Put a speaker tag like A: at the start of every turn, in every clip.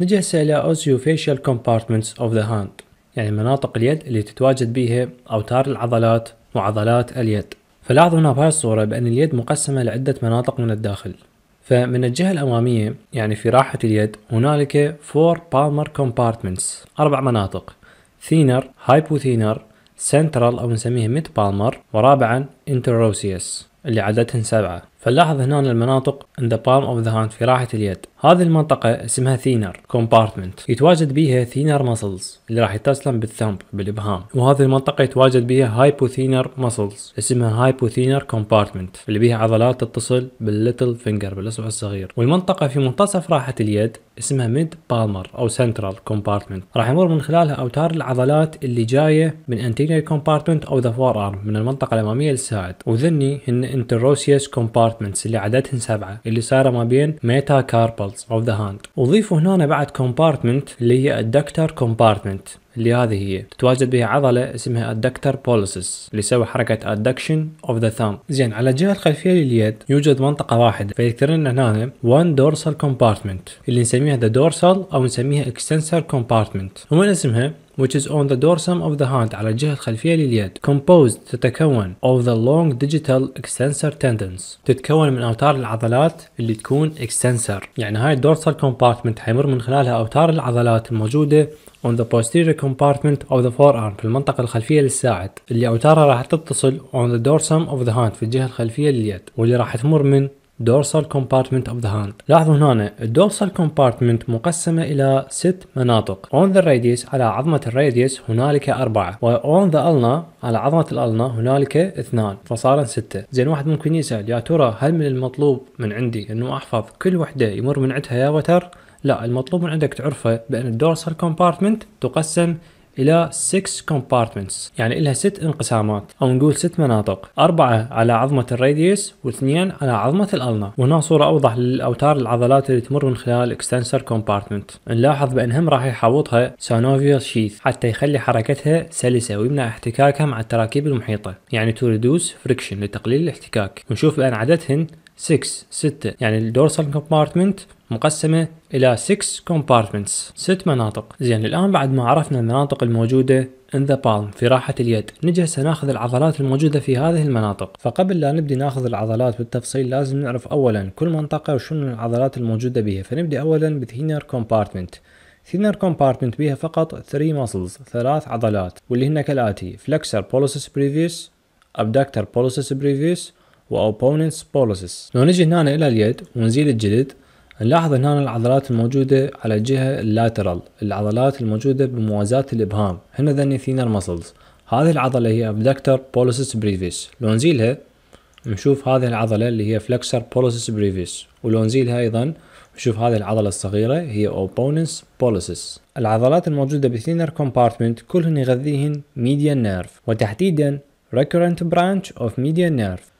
A: نجلس إلى Osteofacial Compartments of the Hand يعني مناطق اليد اللي تتواجد بيها أوتار العضلات وعضلات اليد فلاحظوا هنا بهاي الصورة بأن اليد مقسمة لعدة مناطق من الداخل فمن الجهة الأمامية يعني في راحة اليد هنالك 4 palmar compartments أربع مناطق ثينر هايبوثينر سنترال أو نسميه ميد بالمر ورابعا Interosseous اللي عددهن سبعة فنلاحظ هنا المناطق in the palm of the hand في راحة اليد هذه المنطقة اسمها ثينر كومبارتمنت يتواجد بيها ثينر ماسلز اللي راح يتصلن بالثمب بالابهام وهذه المنطقة يتواجد بيها هايبوثينر ماسلز اسمها هايبوثينر كومبارتمنت اللي بيها عضلات تتصل بالليتل فينجر بالاصبع الصغير والمنطقة في منتصف راحة اليد اسمها ميد بالمر او سنترال كومبارتمنت راح يمر من خلالها اوتار العضلات اللي جاية من انتيريور كومبارتمنت او ذا فور ارم من المنطقة الامامية للساعد وذني هن انتروسيوس كومبارتمنتس اللي عددهن سبعة اللي صايرة ما بين ميتا كاربل muscles of the hand وضيفوا هنا بعد compartment اللي هي الدكتر compartment اللي هذه هي تتواجد بها عضلة اسمها الدكتر بولسس اللي يسوي حركة ادكشن اوف ذا ثامب زين على الجهة الخلفية لليد يوجد منطقة واحدة فيذكرنا هنا وان دورسال كومبارتمنت اللي نسميها ذا دورسال او نسميها اكستنسر كومبارتمنت ومن اسمها which is on the dorsum of the hand على الجهة الخلفية لليد composed تتكون of the long digital extensor tendons تتكون من أوتار العضلات اللي تكون extensor يعني هاي الدورسال compartment حيمر من خلالها أوتار العضلات الموجودة on the posterior compartment of the forearm في المنطقة الخلفية للساعد اللي أوتارها راح تتصل on the dorsum of the hand في الجهة الخلفية لليد واللي راح تمر من dorsal compartment of the hand لاحظوا هنا dorsal compartment مقسمة إلى ست مناطق on the radius على عظمة الراديوس هنالك أربعة و on the ulna على عظمة الألنا هنالك اثنان فصارا ستة زين واحد ممكن يسأل يا ترى هل من المطلوب من عندي أنه أحفظ كل وحدة يمر من عندها يا وتر لا المطلوب من عندك تعرفه بأن الدورسال كومبارتمنت تقسم إلى 6 كومبارتمنتس يعني إلها 6 انقسامات أو نقول 6 مناطق أربعة على عظمة الراديوس واثنين على عظمة الألنا وهنا صورة أوضح للأوتار العضلات اللي تمر من خلال الإكستنسر كومبارتمنت نلاحظ بأنهم راح يحوطها سانوفيال شيث حتى يخلي حركتها سلسة ويمنع احتكاكها مع التراكيب المحيطة يعني تو ريدوس فريكشن لتقليل الاحتكاك ونشوف بأن عددهن 6 6 يعني الدورسال كومبارتمنت مقسمة إلى 6 compartments ست مناطق زين الآن بعد ما عرفنا المناطق الموجودة in the palm في راحة اليد نجي سناخذ ناخذ العضلات الموجودة في هذه المناطق فقبل لا نبدي ناخذ العضلات بالتفصيل لازم نعرف أولا كل منطقة وشنو العضلات الموجودة بها فنبدي أولا بالثينر compartment ثينر compartment بيها فقط 3 muscles ثلاث عضلات واللي هن كالآتي flexor pollicis بولوسس abductor pollicis بولوسس و opponents pollicis لو نجي هنا الى اليد ونزيل الجلد نلاحظ هنا العضلات الموجودة على الجهة اللاترال العضلات الموجودة بموازاة الإبهام هنا ذني ثينر مسلز هذه العضلة هي abductor بولوسس بريفيس لو نزيلها نشوف هذه العضلة اللي هي flexor بولوسس بريفيس ولو نزيلها أيضا نشوف هذه العضلة الصغيرة هي أوبونس بولوسس العضلات الموجودة بثينر compartment كلهن يغذيهن median nerve وتحديدا recurrent branch of median nerve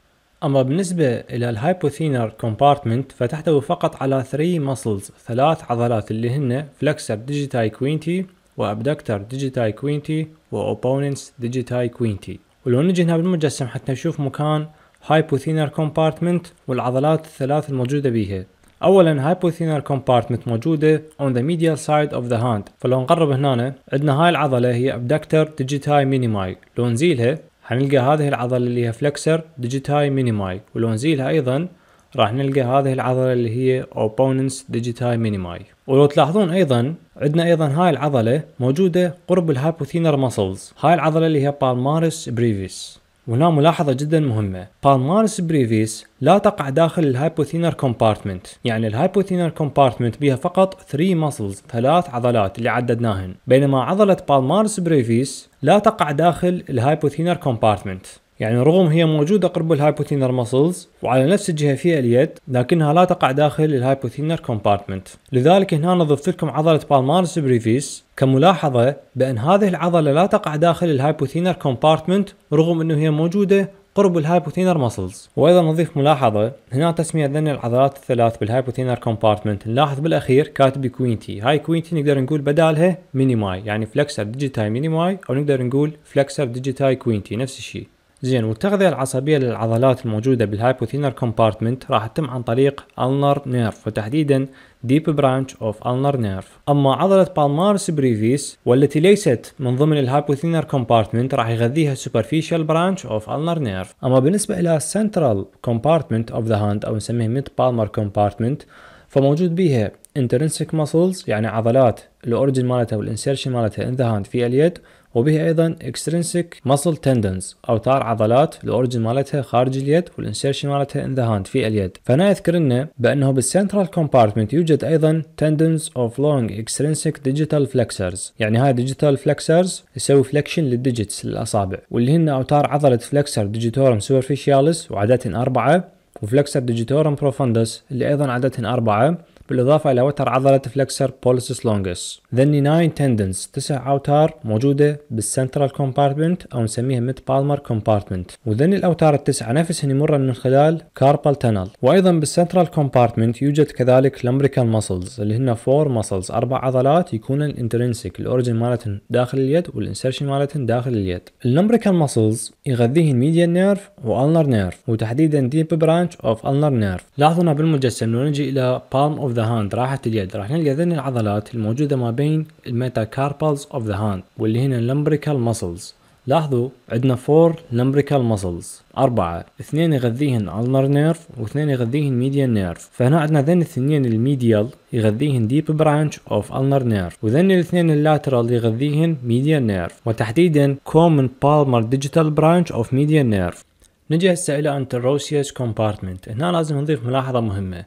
A: أما بالنسبة إلى الهايبوثينر كومبارتمنت فتحتوي فقط على 3 مسلز ثلاث عضلات اللي هن فلكسر ديجيتاي كوينتي وأبدكتر ديجيتاي كوينتي وأوبوننس ديجيتاي كوينتي ولو نجي هنا بالمجسم حتى نشوف مكان هايبوثينر كومبارتمنت والعضلات الثلاث الموجودة بيها اولا هايبوثينر كومبارتمنت موجوده اون ذا ميديال سايد اوف ذا هاند فلو نقرب هنا عندنا هاي العضله هي ابدكتر ديجيتاي مينيماي لو نزيلها حنلقى هذه العضلة اللي هي فلكسر ديجيتاي مينيماي نزيلها أيضا راح نلقى هذه العضلة اللي هي اوبوننس ديجيتاي مينيماي ولو تلاحظون ايضا عندنا ايضا هاي العضلة موجودة قرب الهايبوثينر muscles هاي العضلة اللي هي بالمارس بريفيس وهنا ملاحظة جدا مهمة بالمارس بريفيس لا تقع داخل الهايبوثينر كومبارتمنت يعني الهايبوثينر كومبارتمنت بها فقط 3 مسلز ثلاث عضلات اللي عددناهن بينما عضلة بالمارس بريفيس لا تقع داخل الهايبوثينر كومبارتمنت يعني رغم هي موجودة قرب الهايبوثينر مسلز وعلى نفس الجهة فيها اليد لكنها لا تقع داخل الهايبوثينر كومبارتمنت لذلك هنا نضفت لكم عضلة بالمارس بريفيس كملاحظة بأن هذه العضلة لا تقع داخل الهايبوثينر كومبارتمنت رغم أنه هي موجودة قرب الهايبوثينر مسلز وايضا نضيف ملاحظه هنا تسميه ذن العضلات الثلاث بالهايبوثينر كومبارتمنت نلاحظ بالاخير كاتب كوينتي هاي كوينتي نقدر نقول بدالها مينيماي يعني فلكسر ديجيتاي مينيماي او نقدر نقول فلكسر ديجيتاي كوينتي نفس الشيء زين والتغذية العصبية للعضلات الموجودة بالهايبوثينر كومبارتمنت راح تتم عن طريق النر نيرف وتحديدا ديب برانش اوف النر نيرف اما عضلة بالمارس بريفيس والتي ليست من ضمن الهايبوثينر كومبارتمنت راح يغذيها سوبرفيشال برانش اوف النر نيرف اما بالنسبة الى سنترال كومبارتمنت اوف ذا هاند او نسميه ميد بالمر كومبارتمنت فموجود بيها انترنسك ماسلز يعني عضلات الاوريجن مالتها والانسيرشن مالتها ان ذا هاند في اليد وبها ايضا extrinsic muscle tendons اوتار عضلات الاورجن مالتها خارج اليد والانسيرشن مالتها ان ذا هاند في اليد فهنا يذكر لنا بانه بالسنترال كومبارتمنت يوجد ايضا tendons of long extrinsic digital flexors يعني هاي digital flexors يسوي فليكشن للديجيتس للاصابع واللي هن اوتار عضله flexor digitorum superficialis وعادة اربعه وفلكسر ديجيتورم بروفندس اللي ايضا عددهن اربعه بالإضافة إلى وتر عضلة فلكسر بوليسس لونجس ذني 9 تندنس تسع أوتار موجودة بالسنترال كومبارتمنت أو نسميها ميد بالمر كومبارتمنت وذني الأوتار التسعة نفسهن يمرن من خلال كاربال تنل وأيضا بالسنترال كومبارتمنت يوجد كذلك لمبريكال ماسلز اللي هن فور ماسلز أربع عضلات يكون الانترنسك الأوريجن مالتهن داخل اليد والإنسرشن مالتهن داخل اليد اللمبريكال ماسلز يغذيهن ميديا نيرف والنر نيرف وتحديدا ديب برانش اوف النر نيرف لاحظنا بالمجسم لو نجي إلى بالم اوف ذا هاند راحت اليد راح نلقى ذن العضلات الموجودة ما بين الميتاكاربالز اوف ذا هاند واللي هنا اللمبريكال مسلز لاحظوا عندنا فور لمبريكال مسلز أربعة اثنين يغذيهن ألنر نيرف واثنين يغذيهن ميديان نيرف فهنا عندنا ذن الاثنين الميديال يغذيهن ديب برانش اوف ألنر نيرف وذن الاثنين اللاترال يغذيهن ميديان نيرف وتحديدا كومن بالمر ديجيتال برانش اوف ميديان نيرف نجي هسه إلى انتروسيوس كومبارتمنت هنا لازم نضيف ملاحظة مهمة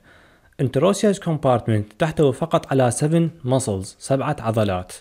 A: انتروسياس كومبارتمنت تحتوي فقط على 7 muscles سبعة عضلات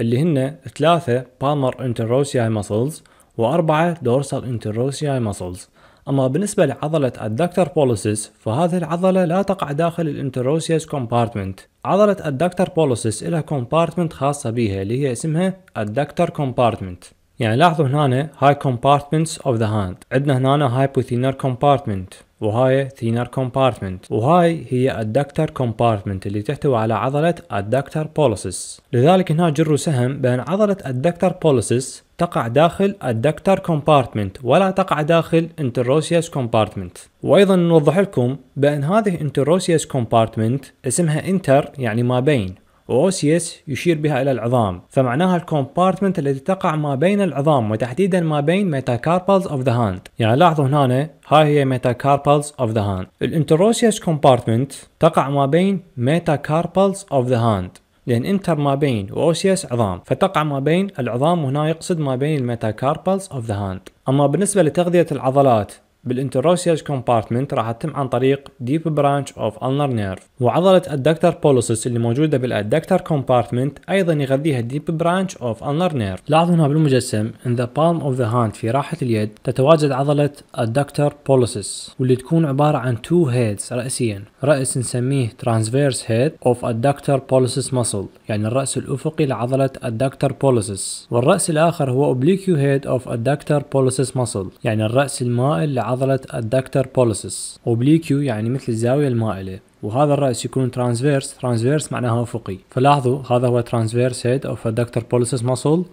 A: اللي هن ثلاثة بالمر انتروسياي ماسلز وأربعة دورسال انتروسياي ماسلز أما بالنسبة لعضلة الدكتر بوليسيس فهذه العضلة لا تقع داخل الانتروسياس كومبارتمنت عضلة الدكتر بوليسيس لها كومبارتمنت خاصة بها اللي هي اسمها الدكتر كومبارتمنت يعني لاحظوا هنا هاي compartments of the hand عندنا هنا hypothenar compartment وهاي ثينر كومبارتمنت وهاي هي الدكتر كومبارتمنت اللي تحتوي على عضلة الدكتر بوليسس لذلك هنا جروا سهم بأن عضلة الدكتر بوليسس تقع داخل الدكتر كومبارتمنت ولا تقع داخل انتروسياس كومبارتمنت وايضا نوضح لكم بأن هذه انتروسياس كومبارتمنت اسمها انتر يعني ما بين وأوسيس يشير بها إلى العظام فمعناها الكومبارتمنت التي تقع ما بين العظام وتحديدا ما بين ميتاكاربالز اوف ذا هاند يعني لاحظوا هنا هاي هي ميتاكاربالز اوف ذا هاند الانتروسيس كومبارتمنت تقع ما بين ميتاكاربالز اوف ذا هاند لان انتر ما بين واوسيس عظام فتقع ما بين العظام وهنا يقصد ما بين الميتاكاربالز اوف ذا هاند اما بالنسبه لتغذيه العضلات بالانتروسياج كومبارتمنت راح تتم عن طريق ديب برانش اوف النر نيرف وعضلة الدكتر بولوسس اللي موجودة بالادكتر كومبارتمنت ايضا يغذيها ديب برانش اوف النر نيرف لاحظوا هنا بالمجسم ان ذا بالم اوف ذا هاند في راحة اليد تتواجد عضلة الدكتر بولوسس واللي تكون عبارة عن تو هيدز رأسيا رأس نسميه ترانسفيرس هيد اوف الدكتر بولوسس مسل يعني الرأس الافقي لعضلة الدكتر بولوسس والرأس الاخر هو اوبليكيو هيد اوف الدكتر بولوسس مسل يعني الرأس المائل لعضلة عضلة الدكتر بوليسس اوبليكيو يعني مثل الزاوية المائلة وهذا الرأس يكون ترانسفيرس ترانسفيرس معناها أفقي فلاحظوا هذا هو ترانسفيرس هيد اوف الدكتر بوليسس مصل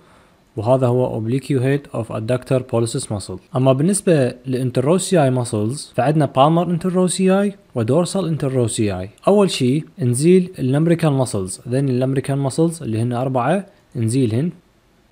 A: وهذا هو اوبليكيو هيد اوف ادكتور بوليسس ماسل اما بالنسبه للانتروسياي ماسلز فعندنا بالمر انتروسياي ودورسال انتروسياي اول شيء نزيل الامريكان ماسلز ذن الامريكان ماسلز اللي هن اربعه نزيلهن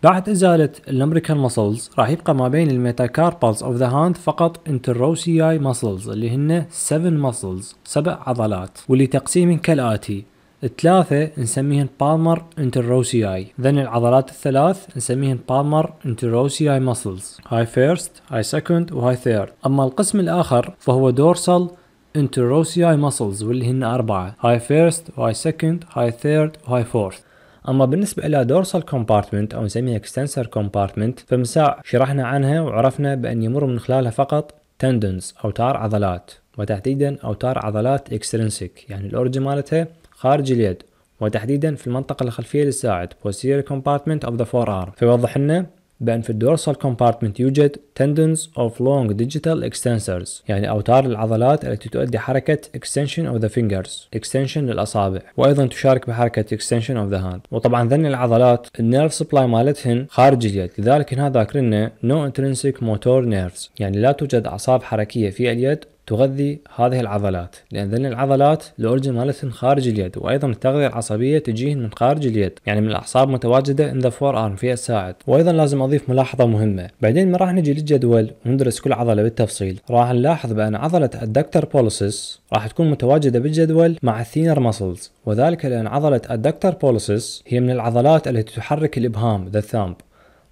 A: بعد إزالة الأمريكان ماسلز راح يبقى ما بين الميتاكاربالز أوف ذا هاند فقط انتروسياي ماسلز اللي هن 7 ماسلز سبع عضلات واللي تقسيمهم كالآتي الثلاثة نسميهن بالمر انتروسياي ذن العضلات الثلاث نسميهن بالمر انتروسياي ماسلز هاي فيرست هاي سكند وهاي ثيرد أما القسم الآخر فهو دورسال انتروسياي ماسلز واللي هن أربعة هاي فيرست هاي سكند هاي ثيرد وهاي فورث اما بالنسبه الى دورسال كومبارتمنت او نسميها اكستنسر كومبارتمنت فمساع شرحنا عنها وعرفنا بان يمر من خلالها فقط تندنز تار عضلات وتحديدا اوتار عضلات اكسترنسك يعني الاورجن مالتها خارج اليد وتحديدا في المنطقة الخلفية للساعد posterior compartment of the forearm فيوضح لنا بأن في الدورسال كومبارتمنت يوجد tendons of long digital extensors يعني أوتار العضلات التي تؤدي حركة extension of the fingers extension للأصابع وأيضا تشارك بحركة extension of the hand وطبعا ذن العضلات النيرف سبلاي مالتهن خارج اليد لذلك هنا ذاكرنا no intrinsic motor nerves يعني لا توجد أعصاب حركية في اليد تغذي هذه العضلات لان ذن العضلات الاورجن مالتهم خارج اليد وايضا التغذيه العصبيه تجيهن من خارج اليد يعني من الاعصاب متواجده ان ذا فور ارم فيها الساعد وايضا لازم اضيف ملاحظه مهمه بعدين ما راح نجي للجدول وندرس كل عضله بالتفصيل راح نلاحظ بان عضله الدكتور بولسس راح تكون متواجده بالجدول مع الثينر ماسلز وذلك لان عضله الدكتور بولسس هي من العضلات التي تحرك الابهام ذا ثامب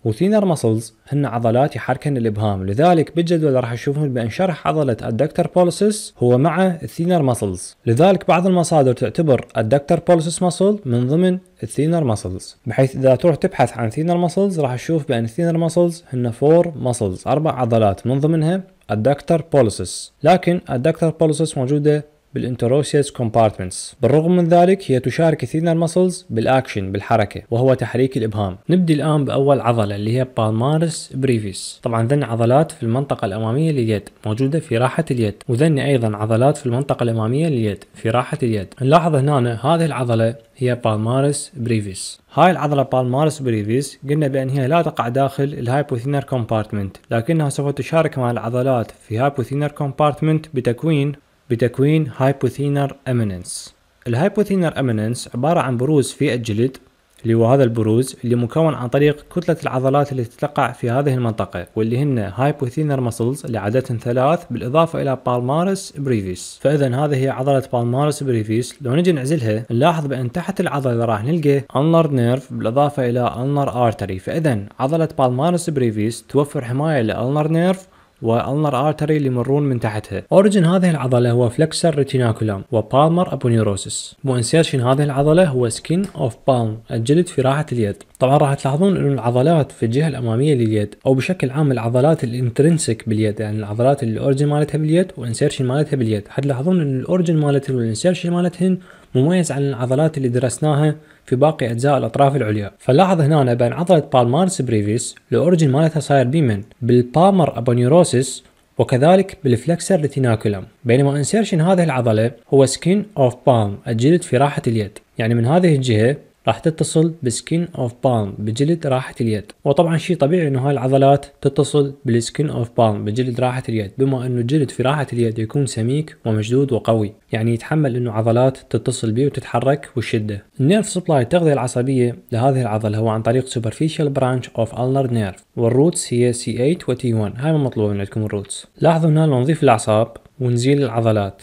A: وثينر مسلز هن عضلات يحركن الابهام لذلك بالجدول راح تشوفون بان شرح عضله الدكتر بولسس هو مع الثينر مسلز لذلك بعض المصادر تعتبر الدكتر بولسس مسل من ضمن الثينر مسلز بحيث اذا تروح تبحث عن ثينر مسلز راح تشوف بان الثينر مسلز هن فور مسلز اربع عضلات من ضمنها الدكتر بولسس لكن الدكتر بولسس موجوده بالانتروسيس كومبارتمنتس بالرغم من ذلك هي تشارك كثير المسلز بالاكشن بالحركه وهو تحريك الابهام نبدي الان باول عضله اللي هي بالمارس بريفيس طبعا ذن عضلات في المنطقه الاماميه لليد موجوده في راحه اليد وذن ايضا عضلات في المنطقه الاماميه لليد في راحه اليد نلاحظ هنا هذه العضله هي بالمارس بريفيس هاي العضلة بالمارس بريفيس قلنا بأن هي لا تقع داخل الهايبوثينر كومبارتمنت لكنها سوف تشارك مع العضلات في هايبوثينر كومبارتمنت بتكوين بتكوين هايبوثينر اميننس الهايبوثينر اميننس عبارة عن بروز في الجلد اللي هو هذا البروز اللي مكون عن طريق كتلة العضلات اللي تتقع في هذه المنطقة واللي هن هايبوثينر ماسلز اللي عادة ثلاث بالإضافة إلى بالمارس بريفيس فإذا هذه هي عضلة بالمارس بريفيس لو نجي نعزلها نلاحظ بأن تحت العضلة راح نلقى أنلر نيرف بالإضافة إلى أنلر آرتري فإذا عضلة بالمارس بريفيس توفر حماية لأنلر نيرف والنر ارتري اللي يمرون من تحتها اوريجن هذه العضله هو فلكسر ريتيناكولام وبالمر ابونيروسس وانسيرشن هذه العضله هو سكين اوف بالم الجلد في راحه اليد طبعا راح تلاحظون انه العضلات في الجهه الاماميه لليد او بشكل عام العضلات الانترنسك باليد يعني العضلات اللي اوريجن مالتها باليد والانسيرشن مالتها باليد حتلاحظون ان الاوريجن مالتهن والانسيرشن مالتهن مميز عن العضلات اللي درسناها في باقي اجزاء الاطراف العليا فنلاحظ هنا بان عضله بالمارس بريفيس الاوريجن مالتها صاير بيمن بالبالمر ابونيوروسيس وكذلك بالفلكسر ريتيناكولم بينما انسيرشن هذه العضله هو سكين اوف بالم الجلد في راحه اليد يعني من هذه الجهه راح تتصل بسكين اوف بالم بجلد راحة اليد وطبعا شيء طبيعي انه هاي العضلات تتصل بالسكين اوف بالم بجلد راحة اليد بما انه الجلد في راحة اليد يكون سميك ومشدود وقوي يعني يتحمل انه عضلات تتصل به وتتحرك والشدة النيرف سبلاي التغذية العصبية لهذه العضلة هو عن طريق سوبرفيشال برانش اوف النر نيرف والروتس هي C8 و T1 هاي ما مطلوبة من عندكم الروتس لاحظوا هنا لو نضيف الاعصاب ونزيل العضلات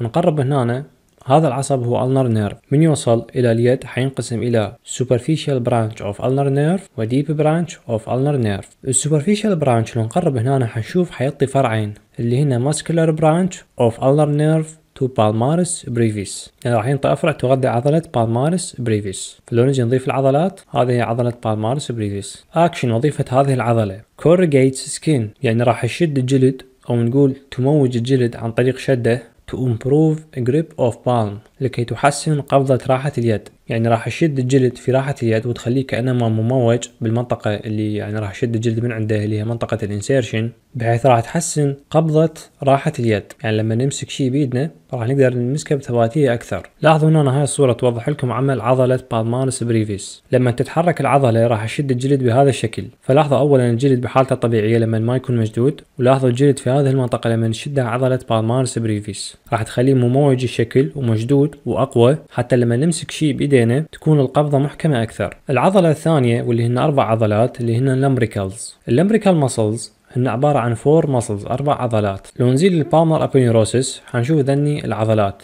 A: نقرب هنا هذا العصب هو ulnar nerve من يوصل إلى اليد حينقسم إلى superficial branch of ulnar nerve و deep branch of ulnar nerve السوبرفيشال برانش لو نقرب هنا حنشوف حيعطي فرعين اللي هنا muscular branch of ulnar nerve تو بالمارس brevis يعني راح ينطي افرع تغذي عضله بالمارس brevis فلو نجي نضيف العضلات هذه هي عضله بالمارس brevis اكشن وظيفه هذه العضله corrugates skin يعني راح يشد الجلد او نقول تموج الجلد عن طريق شده to improve grip of palm لكي تحسن قبضة راحة اليد يعني راح يشد الجلد في راحة اليد وتخليه كأنما مموج بالمنطقة اللي يعني راح يشد الجلد من عنده اللي هي منطقة الانسيرشن بحيث راح تحسن قبضة راحة اليد يعني لما نمسك شيء بيدنا راح نقدر نمسكه بثباتية أكثر لاحظوا هنا هاي الصورة توضح لكم عمل عضلة بالمانس بريفيس لما تتحرك العضلة راح أشد الجلد بهذا الشكل فلاحظوا أولا الجلد بحالته الطبيعية لما ما يكون مشدود ولاحظوا الجلد في هذه المنطقة لما نشدها عضلة بالمانس بريفيس راح تخليه مموج الشكل ومشدود وأقوى حتى لما نمسك شيء بإيدينا تكون القبضة محكمة أكثر العضلة الثانية واللي هن أربع عضلات اللي هن اللمبريكلز اللمبريكال ماسلز هن عبارة عن فور muscles أربع عضلات لو نزيل البالمر ابونيروسيس حنشوف ذني العضلات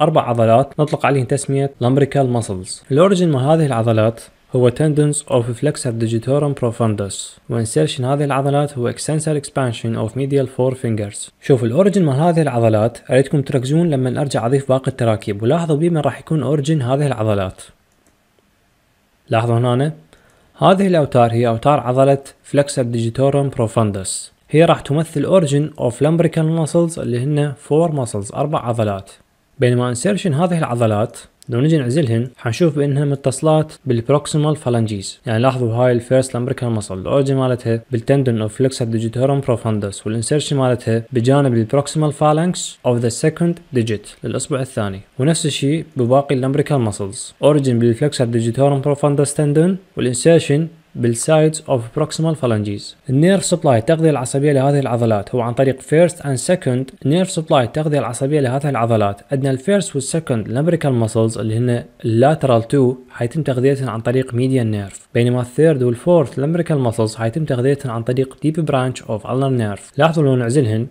A: أربع عضلات نطلق عليهم تسمية لامبريكال ماسلز الأوريجن من هذه العضلات هو tendons of flexor digitorum profundus وانسيرشن هذه العضلات هو extensor expansion of medial four fingers شوف الاوريجن مال هذه العضلات اريدكم تركزون لما ارجع اضيف باقي التراكيب ولاحظوا بي راح يكون اوريجن هذه العضلات لاحظوا هنا هذه الأوتار هي أوتار عضلة فلكسر ديجيتورم بروفندس هي راح تمثل اوريجن اوف لامبريكان ماسلز اللي هن فور ماسلز اربع عضلات بينما انسيرشن هذه العضلات لو نجي نعزلهن حنشوف بانها متصلات بالبروكسيمال فالانجيز يعني لاحظوا هاي الفيرست لامبريكال مصل الاورجي مالتها بالتندن اوف فلكسر ديجيتورم بروفاندس والانسيرشن مالتها بجانب البروكسيمال فالانكس اوف ذا سكند ديجيت للاصبع الثاني ونفس الشيء بباقي اللامبريكال مصلز اوريجن بالفلكسر ديجيتورم بروفاندس تندون والانسيرشن بالسايدز اوف بروكسيمال فالانجيز النيرف سبلاي التغذيه العصبيه لهذه العضلات هو عن طريق فيرست اند سكند نيرف سبلاي التغذيه العصبيه لهذه العضلات عندنا الفيرست والسكند لامبريكال ماسلز اللي هن اللاترال 2 حيتم تغذيتهم عن طريق ميديان نيرف بينما الثيرد والفورث لامبريكال ماسلز حيتم تغذيتهم عن طريق ديب برانش اوف الر نيرف لاحظوا لو نعزلهن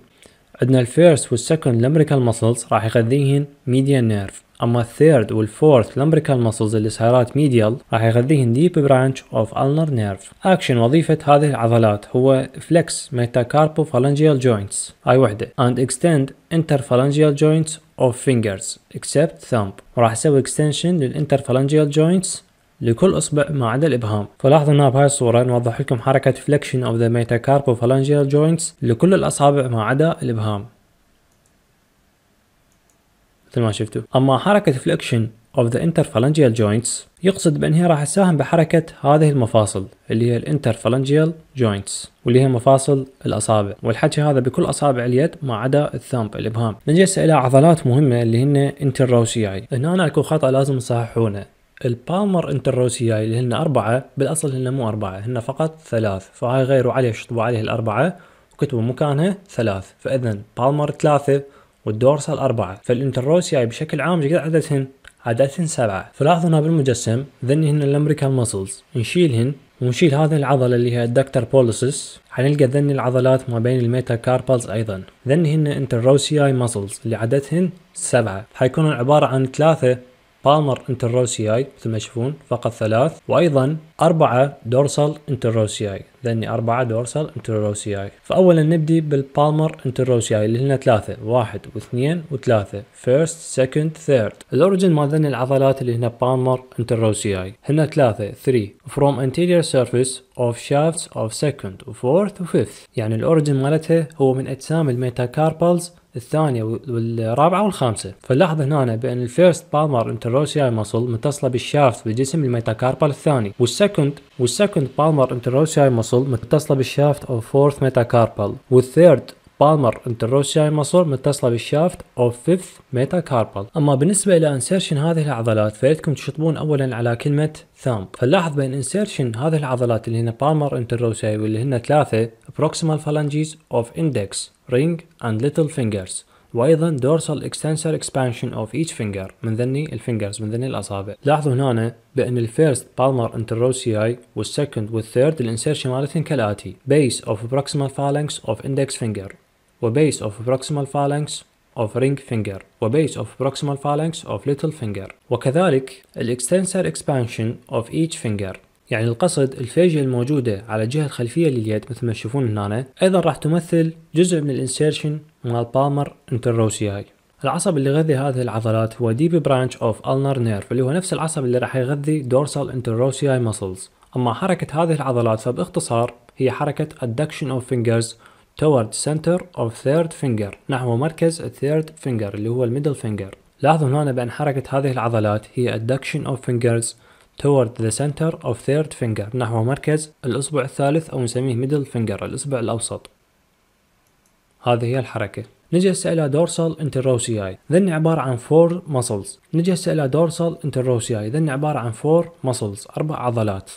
A: عندنا الفيرست والسكند لامبريكال ماسلز راح يغذيهن ميديان نيرف اما الثيرد والفورث لمبريكال مسلز اللي سهرات ميديال راح يغذيهن ديب برانش اوف النر نيرف اكشن وظيفة هذه العضلات هو فلكس ميتاكاربو فالنجيال جوينتس هاي وحدة اند اكستند انتر interphalangeal جوينتس اوف فينجرز اكسبت ثامب وراح اسوي اكستنشن للانتر للinterphalangeal جوينتس لكل اصبع ما عدا الابهام فلاحظوا هنا بهاي الصوره نوضح لكم حركه فلكشن اوف ذا ميتاكاربو فالنجيال جوينتس لكل الاصابع ما عدا الابهام مثل ما شفتوا أما حركة فليكشن اوف ذا interphalangeal جوينتس يقصد بأن هي راح تساهم بحركة هذه المفاصل اللي هي الانترفالانجيال جوينتس واللي هي مفاصل الأصابع والحكي هذا بكل أصابع اليد ما عدا الثامب الإبهام نجي إلى عضلات مهمة اللي هن انتروسياي هنا اكو خطأ لازم نصححونه البالمر انتروسياي اللي هن أربعة بالأصل هن مو أربعة هن فقط ثلاث فهاي غيروا عليه شطبوا عليه الأربعة وكتبوا مكانها ثلاث فإذا بالمر ثلاثة والدورسال أربعة فالإنتروسيا بشكل عام قد عددهن؟ عددهن سبعة فلاحظنا بالمجسم ذني هن الامريكان ماسلز نشيلهن ونشيل هذه العضلة اللي هي الدكتر بوليسس حنلقى ذني العضلات ما بين الميتا كاربالز أيضا ذني هن انتروسياي ماسلز اللي عددهن سبعة حيكونوا عبارة عن ثلاثة بالمر انتروسياي مثل ما تشوفون فقط ثلاث وايضا اربعه دورسال انتروسياي ذني اربعه دورسال انتروسياي فاولا نبدي بالبالمر انتروسياي اللي هنا ثلاثه واحد واثنين وثلاثه فيرست سكند ثيرد الاوريجن مال ذني العضلات اللي هنا بالمر انتروسياي هنا ثلاثه 3 فروم انتيريور سيرفيس of shafts of second وفورث fourth و fifth يعني الاوريجن مالتها هو من اجسام الميتاكاربالز الثانيه والرابعه والخامسه فلاحظ هنا بان الفيرست بالمر انتروسيال مسل متصله بالشافت بجسم الميتاكاربال الثاني والسكند والسكند بالمر انتروسيال مسل متصله بالشافت او فورث ميتاكاربال والثيرد بالمر انتروسياي مصر متصله بالشافت او فيفث ميتاكاربال اما بالنسبه الى انسيرشن هذه العضلات فيتكم تشطبون اولا على كلمه ثامب فلاحظ بين انسيرشن هذه العضلات اللي هنا بالمر انتروسياي واللي هن ثلاثه بروكسيمال فالانجيز اوف اندكس ring and little fingers وايضا dorsal extensor expansion of each finger من ذني الفingers من ذني الاصابع لاحظوا هنا بان الفيرست بالمر third والسكند والثيرد الانسيرشن مالتهم كالاتي base of proximal phalanx of index finger Base of proximal phalanx of ring finger Base of proximal phalanx of little finger وكذلك الاكستنسر expansion of each finger يعني القصد الفيجيا الموجودة على الجهة الخلفية لليد مثل ما تشوفون هنا أيضا راح تمثل جزء من الانسيرشن مال البالمر انتروسياي العصب اللي يغذي هذه العضلات هو ديب برانش اوف النر نيرف اللي هو نفس العصب اللي راح يغذي دورسال انتروسياي مسلز اما حركة هذه العضلات فباختصار هي حركة adduction of fingers toward center of third finger نحو مركز الثيرد finger اللي هو الميدل finger لاحظوا هنا بأن حركة هذه العضلات هي adduction of fingers toward the center of third finger نحو مركز الأصبع الثالث أو نسميه middle finger الأصبع الأوسط هذه هي الحركة نجي هسه الى دورسال انتروسياي ذن عبارة عن فور muscles نجي هسه الى دورسال انتروسياي ذن عبارة عن فور muscles أربع عضلات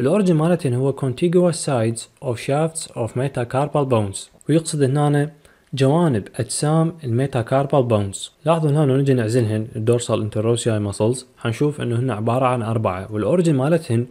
A: الأورجن مالتهن هو contiguous sides of shafts of metacarpal bones ويقصد هنا جوانب اجسام الميتاكاربال بونز لاحظوا هنا لو نجي نعزلهن الدورسال انتروسياي ماسلز حنشوف انه هن عباره عن اربعه والاورجن مالتهن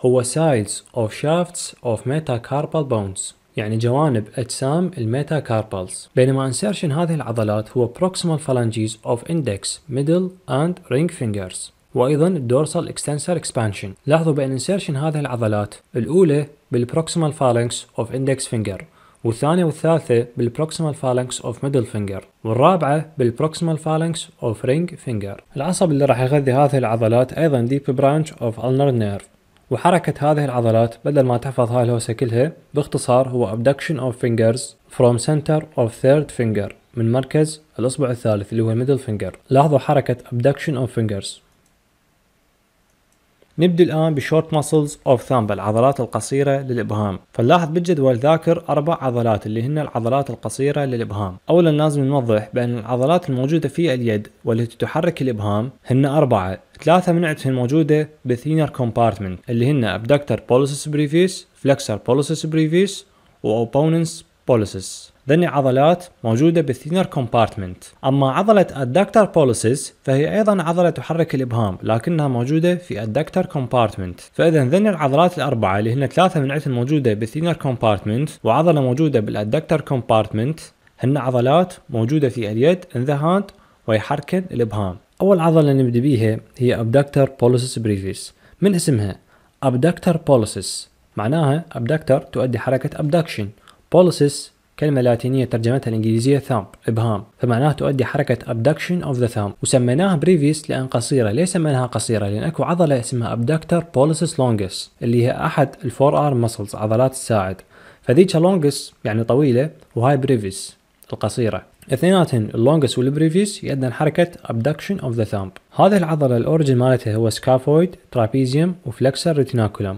A: هو sides of shafts of metacarpal بونز يعني جوانب أجسام الميتاكاربالز بينما انسيرشن هذه العضلات هو بروكسيمال فالانجيز اوف اندكس ميدل اند رينج فينجرز وأيضا الدورسال اكستنسر اكسبانشن لاحظوا بأن انسيرشن هذه العضلات الأولى بالبروكسيمال فالانكس اوف اندكس فينجر والثانية والثالثة بالبروكسيمال فالانكس اوف ميدل فينجر والرابعة بالبروكسيمال فالانكس اوف رينج فينجر العصب اللي راح يغذي هذه العضلات ايضا ديب برانش اوف النر نيرف وحركة هذه العضلات بدل ما تحفظ هاي الهوسة كلها باختصار هو abduction of fingers from center of third finger من مركز الأصبع الثالث اللي هو middle finger لاحظوا حركة abduction of fingers نبدأ الآن بشورت ماسلز اوف ثامب العضلات القصيرة للإبهام فنلاحظ بالجدول ذاكر أربع عضلات اللي هن العضلات القصيرة للإبهام أولا لازم نوضح بأن العضلات الموجودة في اليد والتي تحرك الإبهام هن أربعة ثلاثة من عندهم موجودة بثينر كومبارتمنت اللي هن أبدكتر pollicis بريفيس فلكسر pollicis بريفيس و بوليسس ذني عضلات موجودة بالثينر كومبارتمنت أما عضلة الدكتر بوليسيس فهي أيضا عضلة تحرك الإبهام لكنها موجودة في الدكتر كومبارتمنت فإذا ذني العضلات الأربعة اللي هن ثلاثة من عندهم موجودة بالثينر كومبارتمنت وعضلة موجودة بالدكتر كومبارتمنت هن عضلات موجودة في اليد in the hand ويحركن الإبهام أول عضلة نبدأ بيها هي abductor pollicis brevis من اسمها abductor pollicis معناها abductor تؤدي حركة abduction pollicis كلمة لاتينية ترجمتها الإنجليزية ثامب إبهام فمعناها تؤدي حركة abduction of the thumb وسميناها بريفيس لأن قصيرة ليش سميناها قصيرة لأن أكو عضلة اسمها abductor pollicis longus اللي هي أحد الفور arm muscles عضلات الساعد فذيك longus يعني طويلة وهاي بريفيس القصيرة اثنيناتهم اللونجس والبريفيس يدن حركة abduction of the thumb هذه العضلة الاورجن مالتها هو سكافويد ترابيزيوم وفلكسر retinaculum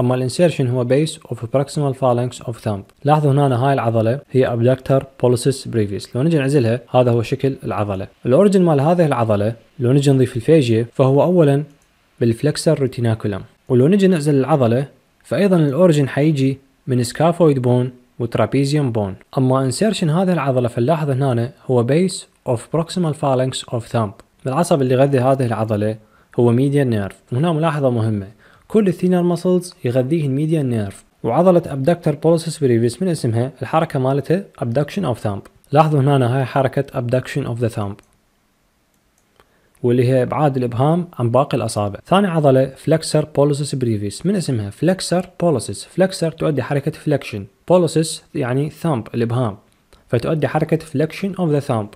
A: اما الانسيرشن هو بيس اوف proximal phalanx اوف thumb لاحظوا هنا هاي العضله هي abductor بوليسس بريفيس لو نجي نعزلها هذا هو شكل العضله الاوريجن مال هذه العضله لو نجي نضيف الفيجيا فهو اولا بالفلكسر روتيناكولم ولو نجي نعزل العضله فايضا الاوريجن حيجي من سكافويد بون وترابيزيوم بون اما انسيرشن هذه العضله فنلاحظ هنا هو بيس اوف proximal phalanx اوف thumb العصب اللي يغذي هذه العضله هو ميديان نيرف وهنا ملاحظه مهمه كل الثينر ماسلز يغذيه الميديا نيرف وعضلة abductor بولسس بريفيس من اسمها الحركة مالتها abduction of thumb لاحظوا هنا هاي حركة abduction of the thumb واللي هي ابعاد الابهام عن باقي الاصابع ثاني عضله فلكسر بولسس بريفيس من اسمها فلكسر بولسس فلكسر تؤدي حركه فلكشن بولسس يعني ثامب الابهام فتؤدي حركه فلكشن اوف ذا ثامب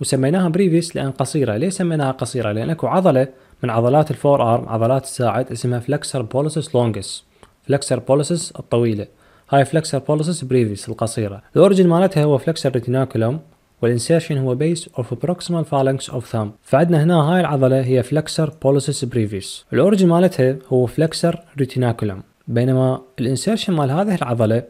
A: وسميناها بريفيس لان قصيره ليه سميناها قصيره لان اكو عضله من عضلات الفور ارم عضلات الساعد اسمها فلكسر بولسس لونجس فلكسر بولسس الطويله هاي فلكسر بولسس بريفيس القصيره الاوريجن مالتها هو فلكسر ريتيناكولوم والانسيرشن هو بيس اوف بروكسيمال فالانكس اوف ثام فعندنا هنا هاي العضله هي فلكسر بولسس بريفيس الاوريجن مالتها هو فلكسر ريتيناكولوم بينما الانسيرشن مال هذه العضله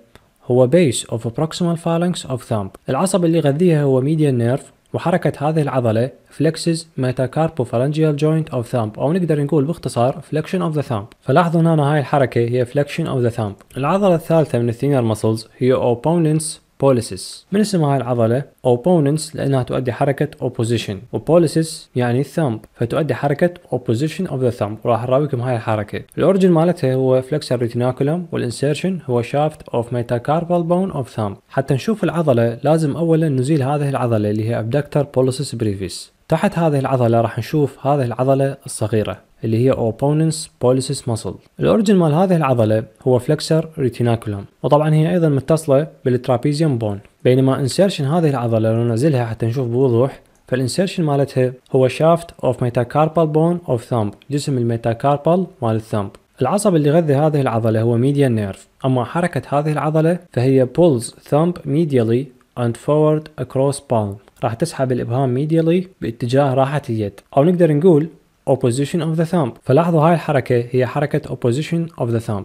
A: هو بيس اوف بروكسيمال فالانكس اوف ثامب العصب اللي يغذيها هو ميديان نيرف وحركة هذه العضلة flexes metacarpophalangeal joint of thumb أو نقدر نقول باختصار flexion of the thumb فلاحظوا هنا هاي الحركة هي flexion of the thumb العضلة الثالثة من الثينر muscles هي opponents بوليسيس من اسم هاي العضله opponents لانها تؤدي حركه opposition وبوليسيس يعني الثامب فتؤدي حركه opposition of the thumb وراح اراويكم هاي الحركه الاورجن مالتها هو flexor retinaculum والانسيرشن هو shaft of metacarpal bone of thumb حتى نشوف العضله لازم اولا نزيل هذه العضله اللي هي abductor pollicis بريفيس تحت هذه العضلة راح نشوف هذه العضلة الصغيرة اللي هي Opponent's Pollicis Muscle الاورجن مال هذه العضلة هو Flexor Retinaculum وطبعا هي أيضا متصلة بالترابيزيوم بون بينما Insertion هذه العضلة لو ننزلها حتى نشوف بوضوح فالانسيرشن مالتها هو شافت اوف ميتاكاربال بون اوف ثامب جسم الميتاكاربال مال الثامب العصب اللي يغذي هذه العضلة هو ميديان نيرف أما حركة هذه العضلة فهي pulls thumb medially and forward across palm راح تسحب الإبهام ميديالي باتجاه راحة اليد أو نقدر نقول opposition of the thumb فلاحظوا هاي الحركة هي حركة opposition of the thumb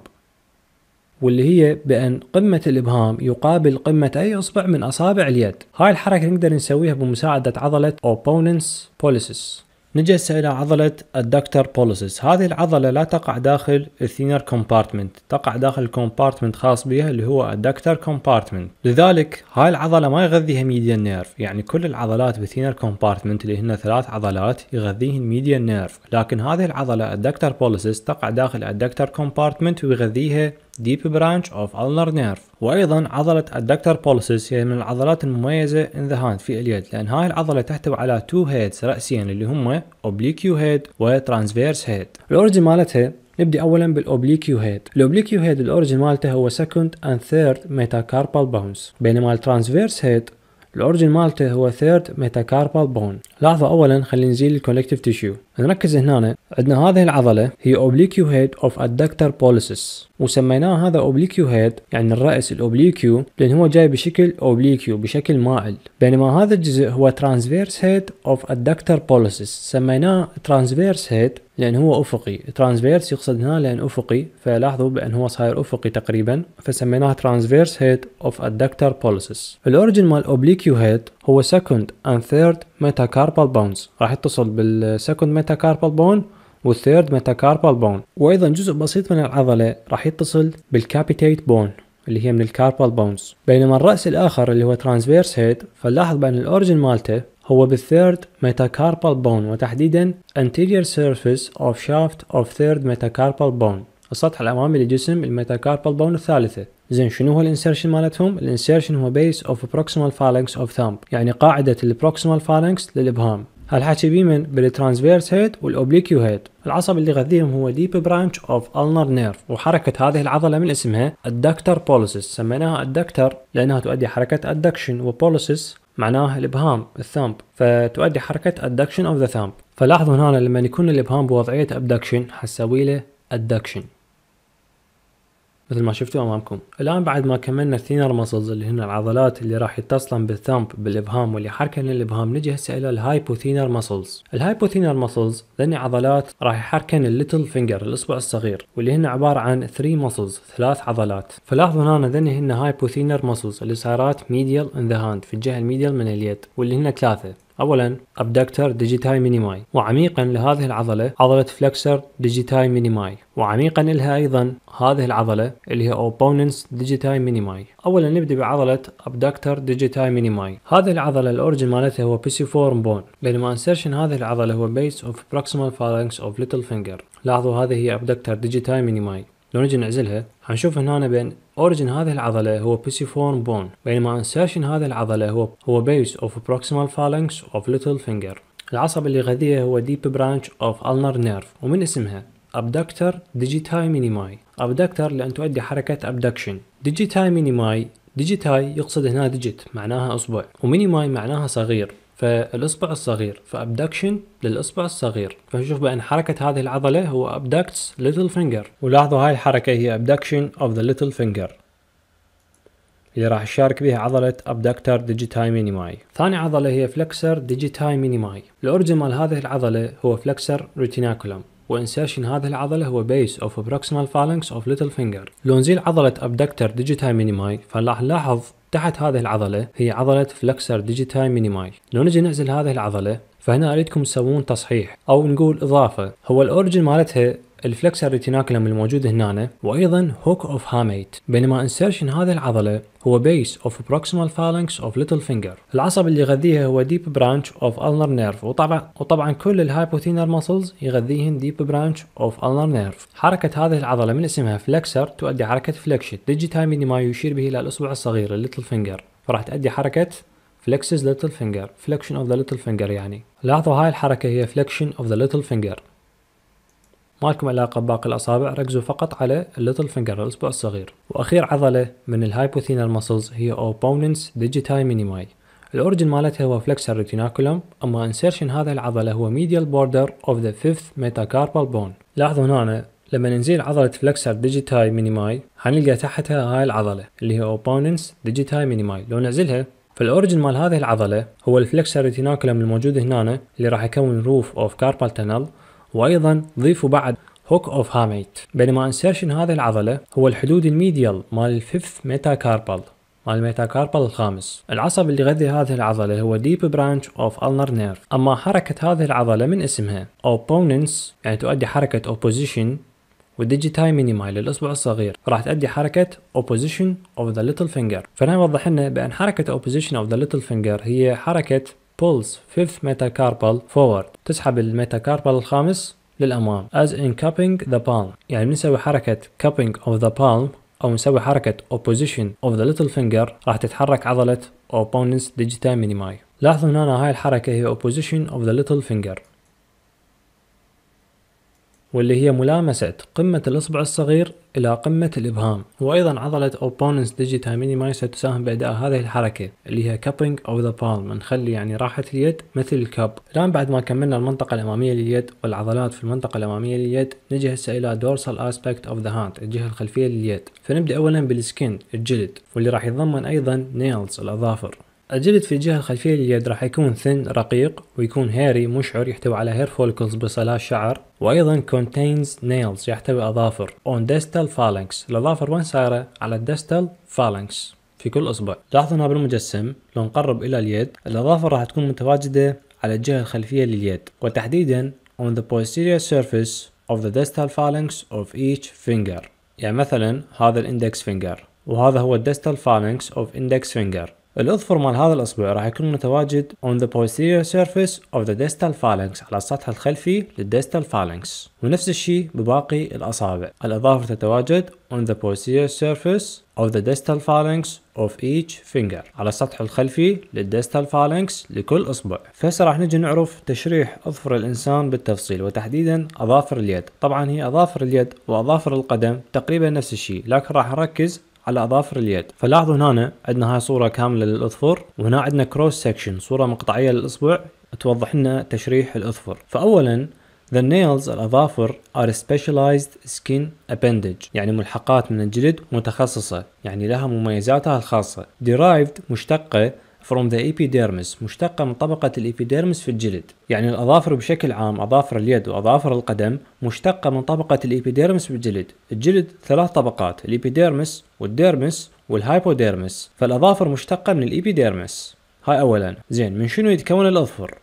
A: واللي هي بأن قمة الإبهام يقابل قمة أي إصبع من أصابع اليد هاي الحركة نقدر نسويها بمساعدة عضلة opponent's pollicis نجلس إلى عضلة الدكتور بوليسس هذه العضلة لا تقع داخل الثينر كومبارتمنت تقع داخل الكومبارتمنت خاص بها اللي هو الدكتور كومبارتمنت لذلك هاي العضلة ما يغذيها ميديا نيرف يعني كل العضلات بالثينر كومبارتمنت اللي هن ثلاث عضلات يغذيهن ميديا نيرف لكن هذه العضلة الدكتور بوليسس تقع داخل الدكتور كومبارتمنت ويغذيها deep branch of ulnar nerve وايضا عضله adductor pollicis هي من العضلات المميزه in the hand في اليد لان هاي العضله تحتوي على two heads رأسيين اللي هم oblique و transverse head الاوريجن مالتها نبدأ اولا بالاوبليكيو head الاوبليكيو head الاوريجن مالته هو second and third metacarpal bones بينما الترانسفيرس head الاورجن مالته هو ثيرد ميتاكاربال بون لاحظوا اولا خلينا نزيل الكولكتيف تيشيو نركز هنا عندنا هذه العضلة هي oblique head of adductor بوليسس وسميناه هذا oblique head يعني الرأس الاوبليكيو لأن هو جاي بشكل اوبليكيو بشكل مائل بينما هذا الجزء هو transverse head of adductor بوليسس سميناه transverse head لأن هو أفقي transverse يقصد هنا لأن أفقي فلاحظوا بأن هو صاير أفقي تقريبا فسميناه transverse head of adductor بوليسس الأوريجن مال oblique head هو second and third metacarpal bones راح يتصل بالsecond metacarpal bone والثيرد metacarpal bone وايضا جزء بسيط من العضله راح يتصل بالcapitate bone اللي هي من الكاربال بونز بينما الراس الاخر اللي هو transverse head فنلاحظ بان الأورجن مالته هو بالثيرد metacarpal bone وتحديدا anterior surface of shaft of third metacarpal bone السطح الامامي للجسم الميتاكاربال بون الثالثه زين شنو هو الانسرشن مالتهم؟ الانسرشن هو بيس اوف بروكسيمال فالانكس اوف ثامب يعني قاعده البروكسيمال فالانكس للابهام هالحكي بيه من بالترانسفيرس هيد والاوبليكيو هيد العصب اللي يغذيهم هو ديب برانش اوف النر نيرف وحركه هذه العضله من اسمها الدكتر بوليسس سميناها الدكتر لانها تؤدي حركه ادكشن وبوليسس معناه الابهام الثامب فتؤدي حركه ادكشن اوف ذا ثامب فلاحظوا هنا لما يكون الابهام بوضعيه ابدكشن حسوي له ادكشن مثل ما شفتوا امامكم الان بعد ما كملنا الثينر مسلز اللي هن العضلات اللي راح يتصلن بالثمب بالابهام واللي حركن الابهام نجي هسه الى الهايبوثينر مسلز الهايبوثينر مسلز ذني عضلات راح يحركن الليتل فينجر الاصبع الصغير واللي هن عباره عن 3 مسلز ثلاث عضلات فلاحظوا هنا ذني هن هايبوثينر مسلز اللي صارت ميديال ان ذا هاند في الجهه الميديال من اليد واللي هن ثلاثه اولا ابداكتر ديجيتاي مينيماي وعميقا لهذه العضله عضله فلكسر ديجيتاي مينيماي وعميقا لها ايضا هذه العضله اللي هي اوبوننس ديجيتاي مينيماي اولا نبدا بعضله ابداكتر ديجيتاي مينيماي هذه العضله الاورجن مالتها هو بيسيفورم بون لان انسرشن هذه العضله هو بيس اوف بروكسيمال فالانكس اوف ليتل فينجر لاحظوا هذه هي ابداكتر ديجيتاي مينيماي لو نجي نعزلها حنشوف هنا بين اوريجن هذه العضلة هو بيسيفورم بون بينما انسيرشن هذه العضلة هو هو بيس اوف بروكسيمال فالانكس اوف ليتل فينجر العصب اللي غذيه هو ديب برانش اوف النر نيرف ومن اسمها ابدكتر ديجيتاي مينيماي ابدكتر لان تؤدي حركة ابدكشن ديجيتاي مينيماي ديجيتاي يقصد هنا ديجيت معناها اصبع ومينيماي معناها صغير فالاصبع الصغير فابدكشن للاصبع الصغير فشوف بان حركه هذه العضله هو ابدكتس ليتل فينجر ولاحظوا هاي الحركه هي ابدكشن اوف ذا ليتل فينجر اللي راح تشارك بها عضلة ابدكتر ديجيتاي مينيماي ثاني عضلة هي فلكسر ديجيتاي مينيماي الأورجن مال هذه العضلة هو فلكسر ريتيناكولم وانسيرشن هذه العضلة هو بيس اوف بروكسيمال فالانكس اوف ليتل فينجر لو نزيل عضلة ابدكتر ديجيتاي مينيماي فراح نلاحظ تحت هذه العضلة هي عضلة فلكسر ديجيتاي مينيماي لو نجي نعزل هذه العضلة فهنا اريدكم تسوون تصحيح او نقول اضافة هو الاوريجن مالتها الفلكسر ريتيناكلم الموجود هنا وايضا هوك اوف هاميت بينما انسرشن هذه العضله هو بيس اوف بروكسيمال فالانكس اوف ليتل فينجر العصب اللي يغذيها هو ديب برانش اوف النر نيرف وطبعا وطبعا كل الهايبوثينر ماسلز يغذيهن ديب برانش اوف النر نيرف حركه هذه العضله من اسمها فلكسر تؤدي حركه فليكشن ديجيتايميني ما يشير به الى الاصبع الصغير الليتل فينجر فراح تؤدي حركه فلكسز ليتل فينجر فليكشن اوف ذا ليتل فينجر يعني لاحظوا هاي الحركه هي فليكشن اوف ذا ليتل فينجر ما لكم علاقة بباقي الأصابع ركزوا فقط على الليتل فينجر الإصبع الصغير وأخير عضلة من الهايبوثينال ماسلز هي اوبوننس ديجيتاي مينيماي الأورجن مالتها هو فلكسر ريتيناكولوم أما انسيرشن هذا العضلة هو ميديال بوردر اوف ذا فيفث ميتاكاربال بون لاحظوا هنا أنا. لما ننزل عضلة فلكسر ديجيتاي مينيماي حنلقى تحتها هاي العضلة اللي هي اوبوننس ديجيتاي مينيماي لو نعزلها فالأورجن مال هذه العضلة هو الفلكسر ريتيناكولوم الموجود هنا اللي راح يكون روف اوف كاربال تنل وأيضا ضيفوا بعد هوك اوف هاميت بينما انسيرشن هذه العضلة هو الحدود الميديال مال الفيفث ميتاكاربال مال الميتاكاربال الخامس العصب اللي يغذي هذه العضلة هو ديب برانش اوف النر نيرف أما حركة هذه العضلة من اسمها اوبوننس يعني تؤدي حركة اوبوزيشن والديجيتاي مينيماي للاصبع الصغير راح تؤدي حركه اوبوزيشن اوف ذا ليتل فينجر فنوضح لنا بان حركه اوبوزيشن اوف ذا ليتل فينجر هي حركه pulls fifth metacarpal forward تسحب الميتاكاربال الخامس للأمام as in cupping the palm يعني بنسوي حركة cupping of the palm أو نسوي حركة opposition of the little finger راح تتحرك عضلة opponent's digital minimi لاحظوا هنا هاي الحركة هي opposition of the little finger واللي هي ملامسة قمة الإصبع الصغير إلى قمة الإبهام وأيضا عضلة Opponent's Digital Minimizer تساهم بأداء هذه الحركة اللي هي Cupping of the Palm نخلي يعني راحة اليد مثل الكب الآن بعد ما كملنا المنطقة الأمامية لليد والعضلات في المنطقة الأمامية لليد نجي هسه إلى Dorsal Aspect of the Hand الجهة الخلفية لليد فنبدأ أولا بالسكين الجلد واللي راح يتضمن أيضا Nails الأظافر الجلد في الجهة الخلفية لليد راح يكون ثن رقيق ويكون هيري مشعر يحتوي على هير فولكلز بصلات شعر وايضا contains nails يحتوي اظافر on distal phalanx الاظافر وين صايرة على distal phalanx في كل اصبع لاحظوا هنا بالمجسم لو نقرب الى اليد الاظافر راح تكون متواجدة على الجهة الخلفية لليد وتحديدا on the posterior surface of the distal phalanx of each finger يعني مثلا هذا الاندكس فينجر وهذا هو الدستال phalanx of index finger الاظفر مال هذا الاصبع راح يكون متواجد on the posterior surface of the distal phalanx على السطح الخلفي للdistal phalanx ونفس الشيء بباقي الاصابع الاظافر تتواجد on the posterior surface of the distal phalanx of each finger على السطح الخلفي للdistal phalanx لكل اصبع فهسه راح نجي نعرف تشريح اظفر الانسان بالتفصيل وتحديدا اظافر اليد طبعا هي اظافر اليد واظافر القدم تقريبا نفس الشيء لكن راح نركز على اظافر اليد فلاحظوا هنا عندنا هاي صوره كامله للاظفر وهنا عندنا كروس سكشن صوره مقطعيه للاصبع توضح لنا تشريح الاظفر فاولا The nails الأظافر are a specialized skin appendage يعني ملحقات من الجلد متخصصة يعني لها مميزاتها الخاصة derived مشتقة from the epidermis مشتقة من طبقة الإبيديرمس في الجلد يعني الأظافر بشكل عام أظافر اليد وأظافر القدم مشتقة من طبقة الإبيديرمس في الجلد الجلد ثلاث طبقات الإبيديرمس والديرمس والهايبوديرمس فالأظافر مشتقة من الإبيديرمس هاي أولا زين من شنو يتكون الأظفر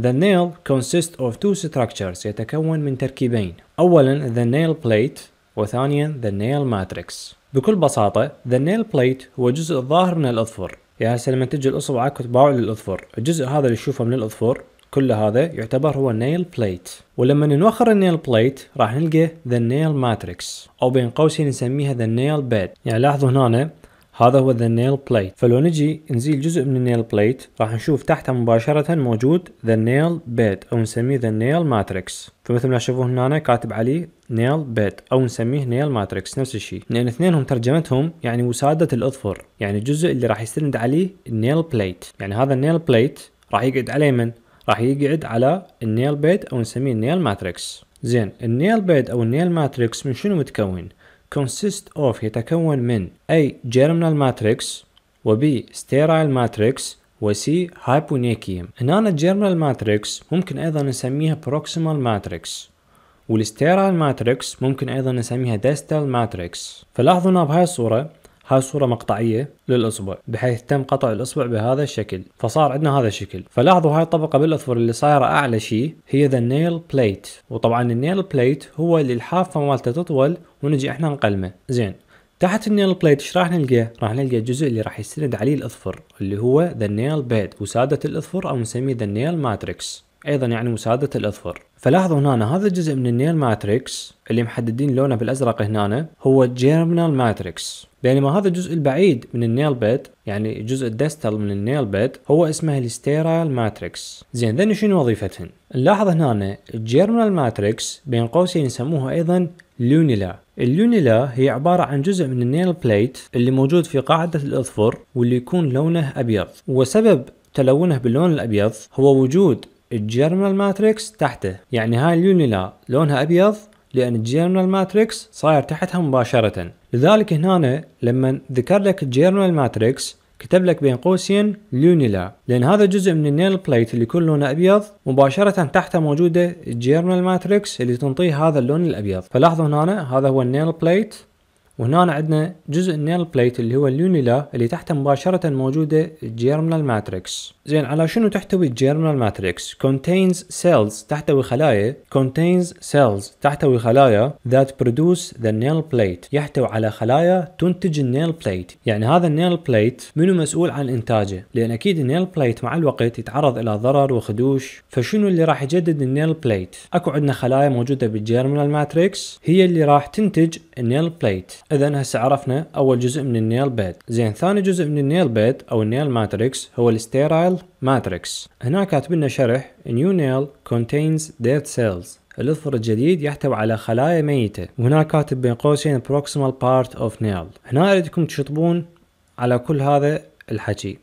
A: The nail consists of two structures يتكون من تركيبين أولا the nail plate وثانيا the nail matrix بكل بساطة the nail plate هو جزء الظاهر من الأظفر يعني هسه لما تجي الاصبع تباعه للاظفر الجزء هذا اللي تشوفه من الاظفر كل هذا يعتبر هو نيل بليت ولما نوخر النيل بليت راح نلقى ذا نيل ماتريكس او بين قوسين نسميها ذا نيل بيد يعني لاحظوا هنا هذا هو ذا نيل بليت فلو نجي نزيل جزء من النيل بليت راح نشوف تحته مباشرة موجود ذا نيل بيت او نسميه ذا نيل ماتريكس فمثل ما تشوفون هنا كاتب عليه نيل بيت او نسميه نيل ماتريكس نفس الشيء لان اثنينهم ترجمتهم يعني وسادة الاظفر يعني الجزء اللي راح يستند عليه النيل بليت يعني هذا النيل بليت راح يقعد عليه من راح يقعد على النيل بيد او نسميه النيل ماتريكس زين النيل بيد او النيل ماتريكس من شنو متكون consist of يتكون من A germinal matrix و B sterile matrix و C hyponychium هنا الجيرمنال matrix ممكن أيضا نسميها proximal matrix والستيرال ماتريكس ممكن أيضا نسميها ديستال ماتريكس فلاحظوا هنا بهاي الصورة هاي صورة مقطعية للأصبع بحيث تم قطع الأصبع بهذا الشكل فصار عندنا هذا الشكل فلاحظوا هاي الطبقة بالأظفر اللي صايرة أعلى شيء هي ذا نيل بليت وطبعا النيل بليت هو اللي الحافة مالته تطول ونجي احنا نقلمه زين تحت النيل بليت ايش راح نلقى؟ راح نلقى الجزء اللي راح يستند عليه الاظفر اللي هو ذا نيل بيد وسادة الاظفر او نسميه ذا نيل ماتريكس ايضا يعني مساعده الاظفر فلاحظوا هنا هذا الجزء من النيل ماتريكس اللي محددين لونه بالازرق هنا هو جيرمنال ماتريكس بينما هذا الجزء البعيد من النيل بيد يعني الجزء الدستل من النيل بيد هو اسمه الستيرايل ماتريكس زين ذن شنو وظيفتهن نلاحظ هنا الجيرمنال ماتريكس بين قوسين يسموها ايضا لونيلا اللونيلا هي عبارة عن جزء من النيل بليت اللي موجود في قاعدة الأظفر واللي يكون لونه أبيض وسبب تلونه باللون الأبيض هو وجود الجيرمال ماتريكس تحته يعني هاي اليونيلا لونها ابيض لان الجيرمال ماتريكس صاير تحتها مباشره لذلك هنا لما ذكر لك الجيرمال ماتريكس كتب لك بين قوسين لونيلا لان هذا جزء من النيل بليت اللي يكون لونه ابيض مباشره تحته موجوده الجيرمال ماتريكس اللي تنطيه هذا اللون الابيض فلاحظوا هنا هذا هو النيل بليت وهنا عندنا جزء النيل بليت اللي هو اليونيلا اللي تحته مباشرة موجودة الجيرمنال ماتريكس زين على شنو تحتوي الجيرمنال ماتريكس contains cells تحتوي خلايا contains cells تحتوي خلايا that produce the nail plate يحتوي على خلايا تنتج النيل بليت يعني هذا النيل بليت منو مسؤول عن انتاجه لان اكيد النيل بليت مع الوقت يتعرض الى ضرر وخدوش فشنو اللي راح يجدد النيل بليت اكو عندنا خلايا موجودة بالجيرمنال ماتريكس هي اللي راح تنتج النيل بليت اذا هسه عرفنا اول جزء من النيل بيد زين ثاني جزء من النيل بيد او النيل ماتريكس هو الستيرايل ماتريكس هنا كاتب لنا شرح نيو نيل كونتينز ديد سيلز الاظفر الجديد يحتوي على خلايا ميتة وهنا كاتب بين قوسين proximal part of nail هنا اريدكم تشطبون على كل هذا الحكي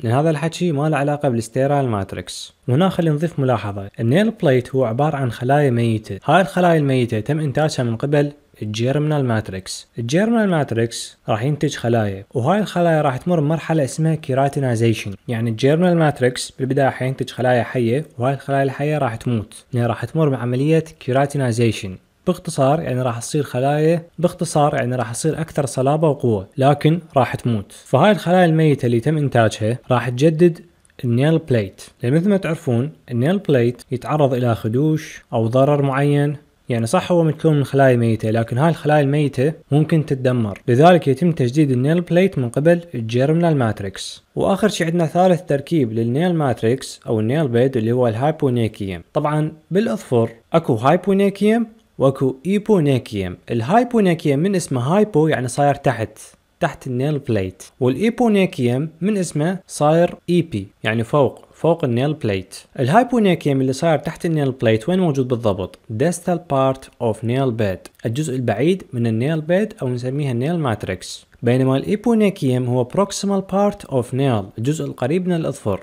A: لأن هذا الحكي ما له علاقة بالستيرايل ماتريكس وهنا خلينا نضيف ملاحظة النيل بليت هو عبارة عن خلايا ميتة هاي الخلايا الميتة تم إنتاجها من قبل الجيرمنال ماتريكس الجيرمنال ماتريكس راح ينتج خلايا وهاي الخلايا راح تمر بمرحله اسمها كيراتينايزيشن يعني الجيرمنال ماتريكس بالبدايه راح ينتج خلايا حيه وهاي الخلايا الحيه راح تموت يعني راح تمر بعمليه كيراتينايزيشن باختصار يعني راح تصير خلايا باختصار يعني راح تصير اكثر صلابه وقوه لكن راح تموت فهاي الخلايا الميته اللي تم انتاجها راح تجدد النيل بليت لان مثل ما تعرفون النيل بليت يتعرض الى خدوش او ضرر معين يعني صح هو متكون من خلايا ميتة لكن هاي الخلايا الميتة ممكن تتدمر لذلك يتم تجديد النيل بليت من قبل الجيرمنال ماتريكس واخر شيء عندنا ثالث تركيب للنيل ماتريكس او النيل بيد اللي هو الهايبونيكيوم طبعا بالاظفر اكو هايبونيكيوم واكو ايبونيكيوم الهايبونيكيوم من اسمه هايبو يعني صاير تحت تحت النيل بليت والايبونيكيوم من اسمه صاير ايبي يعني فوق فوق النيل بليت الهايبونيكيم اللي صاير تحت النيل بليت وين موجود بالضبط distal part of nail bed الجزء البعيد من النيل بيد او نسميها النيل ماتريكس بينما الايبونيكيم هو proximal part of nail الجزء القريب من الاظفر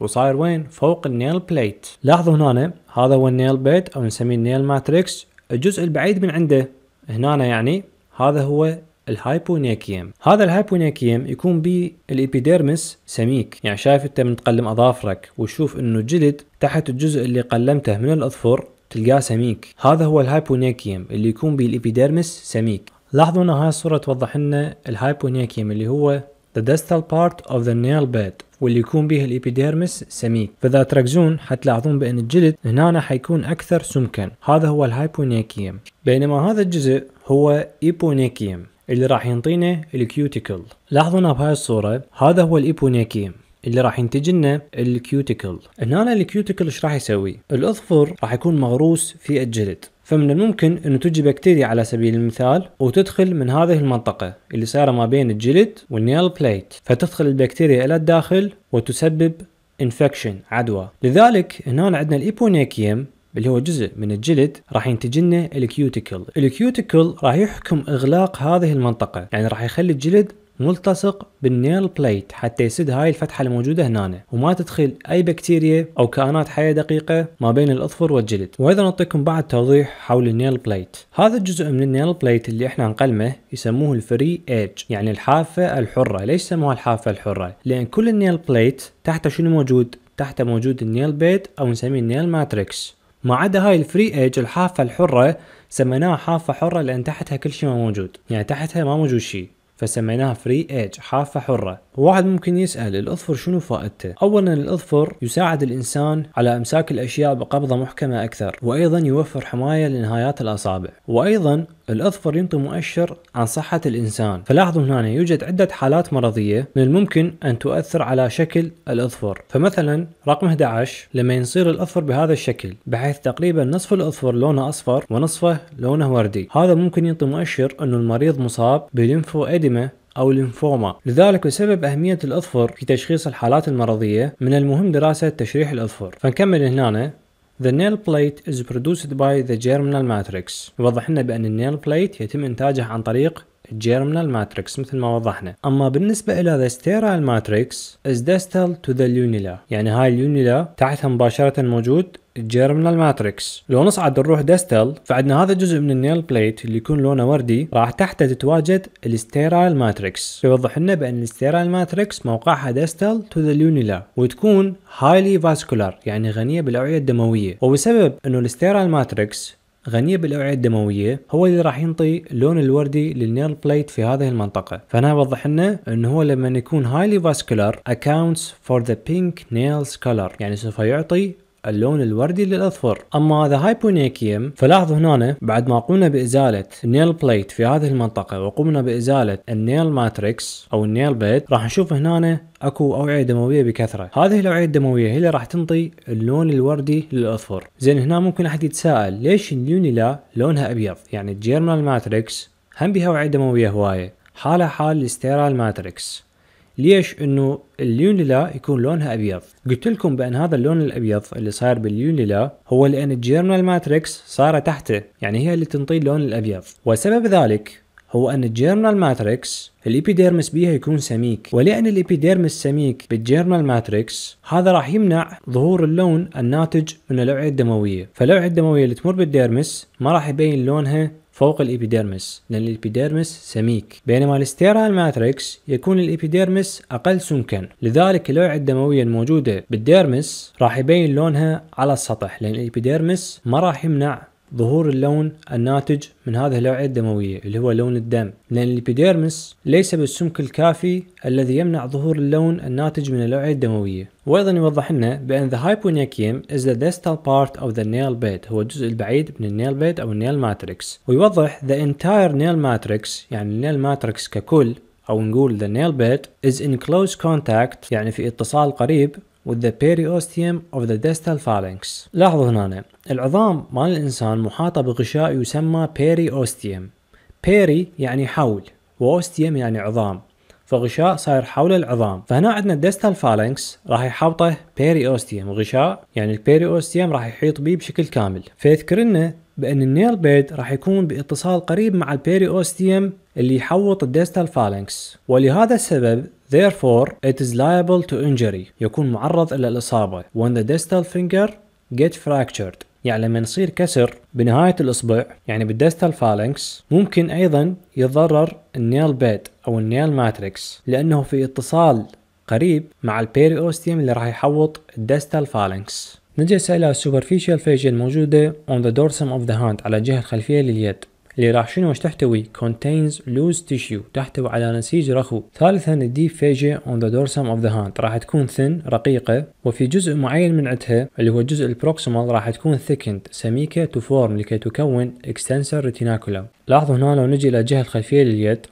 A: وصاير وين فوق النيل بليت لاحظوا هنا هذا هو النيل بيد او نسميه النيل ماتريكس الجزء البعيد من عنده هنا يعني هذا هو الهايبونيكيم هذا الهايبونيكيم يكون الابيديرمس سميك يعني شايف انت من تقلم اظافرك وتشوف انه الجلد تحت الجزء اللي قلمته من الاظفر تلقاه سميك هذا هو الهايبونيكيم اللي يكون الابيديرمس سميك لاحظوا ان هاي الصورة توضح لنا الهايبونيكيم اللي هو the distal part of the nail bed واللي يكون به الإبيديرمس سميك فإذا تركزون حتلاحظون بأن الجلد هنا حيكون أكثر سمكا هذا هو الهايبونيكيم بينما هذا الجزء هو إيبونيكيم اللي راح ينطينا الكيوتيكل لاحظونا بهاي الصورة هذا هو الإيبونيكي اللي راح ينتج لنا الكيوتيكل هنا الكيوتيكل ايش راح يسوي الاظفر راح يكون مغروس في الجلد فمن الممكن انه تجي بكتيريا على سبيل المثال وتدخل من هذه المنطقة اللي صايرة ما بين الجلد والنيل بليت فتدخل البكتيريا الى الداخل وتسبب انفكشن عدوى لذلك هنا عندنا الايبونيكيم اللي هو جزء من الجلد راح ينتج لنا الكيوتيكل الكيوتيكل راح يحكم اغلاق هذه المنطقه يعني راح يخلي الجلد ملتصق بالنيل بليت حتى يسد هاي الفتحة الموجودة هنا وما تدخل أي بكتيريا أو كائنات حية دقيقة ما بين الأظفر والجلد وإذا نعطيكم بعد توضيح حول النيل بليت هذا الجزء من النيل بليت اللي احنا نقلمه يسموه الفري ايج يعني الحافة الحرة ليش سموها الحافة الحرة؟ لأن كل النيل بليت تحته شنو موجود؟ تحته موجود النيل بيت أو نسميه النيل ماتريكس ما عدا هاي الفري ايج الحافه الحره سميناها حافه حره لان تحتها كل شيء ما موجود يعني تحتها ما موجود شيء فسميناها فري ايج حافة حرة واحد ممكن يسأل الأظفر شنو فائدته أولا الأظفر يساعد الإنسان على إمساك الأشياء بقبضة محكمة أكثر وأيضا يوفر حماية لنهايات الأصابع وأيضا الأظفر ينطي مؤشر عن صحة الإنسان فلاحظوا هنا يوجد عدة حالات مرضية من الممكن أن تؤثر على شكل الأظفر فمثلا رقم 11 لما يصير الأظفر بهذا الشكل بحيث تقريبا نصف الأظفر لونه أصفر ونصفه لونه وردي هذا ممكن ينطي مؤشر أنه المريض مصاب بليمفو الأدمة أو الليمفوما لذلك بسبب أهمية الأظفر في تشخيص الحالات المرضية من المهم دراسة تشريح الأظفر فنكمل هنا The nail plate is produced by the germinal matrix يوضح لنا بأن النيل بليت يتم إنتاجه عن طريق germinal matrix مثل ما وضحنا اما بالنسبه الى the sterile matrix is distal to the lunula يعني هاي اليونيلا تحتها مباشره موجود الجيرمنال ماتريكس لو نصعد نروح ديستال فعندنا هذا الجزء من النيل بليت اللي يكون لونه وردي راح تحته تتواجد الستيرال ماتريكس يوضح لنا بان الستيرال ماتريكس موقعها ديستال تو ذا ليونيلا وتكون هايلي فاسكولار يعني غنيه بالاوعيه الدمويه وبسبب انه الستيرال ماتريكس غنية بالأوعية الدموية هو اللي راح ينطي اللون الوردي للنيل بليت في هذه المنطقة فأنا أوضح لنا انه هو لما يكون هايلي فاسكولار accounts for the pink nails color يعني سوف يعطي اللون الوردي للاظفر اما هذا هايبونيكيوم فلاحظوا هنا بعد ما قمنا بازاله النيل بليت في هذه المنطقه وقمنا بازاله النيل ماتريكس او النيل بيد راح نشوف هنا اكو اوعيه دمويه بكثره هذه الاوعيه الدمويه هي اللي راح تنطي اللون الوردي للاظفر زين هنا ممكن احد يتساءل ليش النيونيلا لونها ابيض يعني الجيرمال ماتريكس هم بها اوعيه دمويه هوايه حالها حال الاستيرال ماتريكس ليش انه الليون ليلا يكون لونها ابيض قلت لكم بان هذا اللون الابيض اللي صاير بالليون ليلا هو لان الجيرمال ماتريكس صار تحته يعني هي اللي تنطي اللون الابيض وسبب ذلك هو ان الجيرمال ماتريكس الابيديرمس بيها يكون سميك ولان الابيديرمس سميك بالجيرمال ماتريكس هذا راح يمنع ظهور اللون الناتج من الاوعيه الدمويه فالاوعيه الدمويه اللي تمر بالديرمس ما راح يبين لونها فوق الإبيديرمس لأن الإبيديرمس سميك بينما الستيرال ماتريكس يكون الإبيديرمس أقل سمكا لذلك اللوعة الدموية الموجودة بالديرمس راح يبين لونها على السطح لأن الإبيديرمس ما راح يمنع ظهور اللون الناتج من هذه الأوعية الدموية اللي هو لون الدم لأن الإبيديرمس ليس بالسمك الكافي الذي يمنع ظهور اللون الناتج من الأوعية الدموية وأيضا يوضح لنا بأن the hyponychium is the distal part of the nail bed هو الجزء البعيد من النيل بيد أو النيل ماتريكس ويوضح the entire nail matrix يعني النيل ماتريكس ككل أو نقول the nail bed is in close contact يعني في اتصال قريب with the periosteum of the distal phalanx لاحظوا هنا العظام مال الإنسان محاطة بغشاء يسمى periosteum بيري يعني حول واوستيم يعني عظام فغشاء صاير حول العظام فهنا عندنا الديستال فالانكس راح يحوطه periosteum غشاء يعني البيري راح يحيط به بشكل كامل فيذكر لنا بان النيل بيد راح يكون باتصال قريب مع البيري اللي يحوط الديستال فالانكس ولهذا السبب Therefore, it is liable to injury يكون معرض إلى الإصابة when the distal finger get fractured يعني لما يصير كسر بنهاية الإصبع يعني بالدستال فالنكس ممكن أيضا يتضرر النيل بيد أو النيل ماتريكس لأنه في اتصال قريب مع البيري أوستيم اللي راح يحوط الدستال فالنكس نجلس إلى السوبرفيشال فيجي الموجودة on the dorsum of the hand على الجهة الخلفية لليد اللي راح شنو ايش تحتوي contains loose tissue تحتوي على نسيج رخو ثالثا الديب فيجي on the dorsum of the hand راح تكون thin رقيقة وفي جزء معين من عندها اللي هو الجزء البروكسيمال راح تكون thickened سميكة تو فورم لكي تكون extensor reticulum لاحظوا هنا لو نجي الى الجهة الخلفية لليد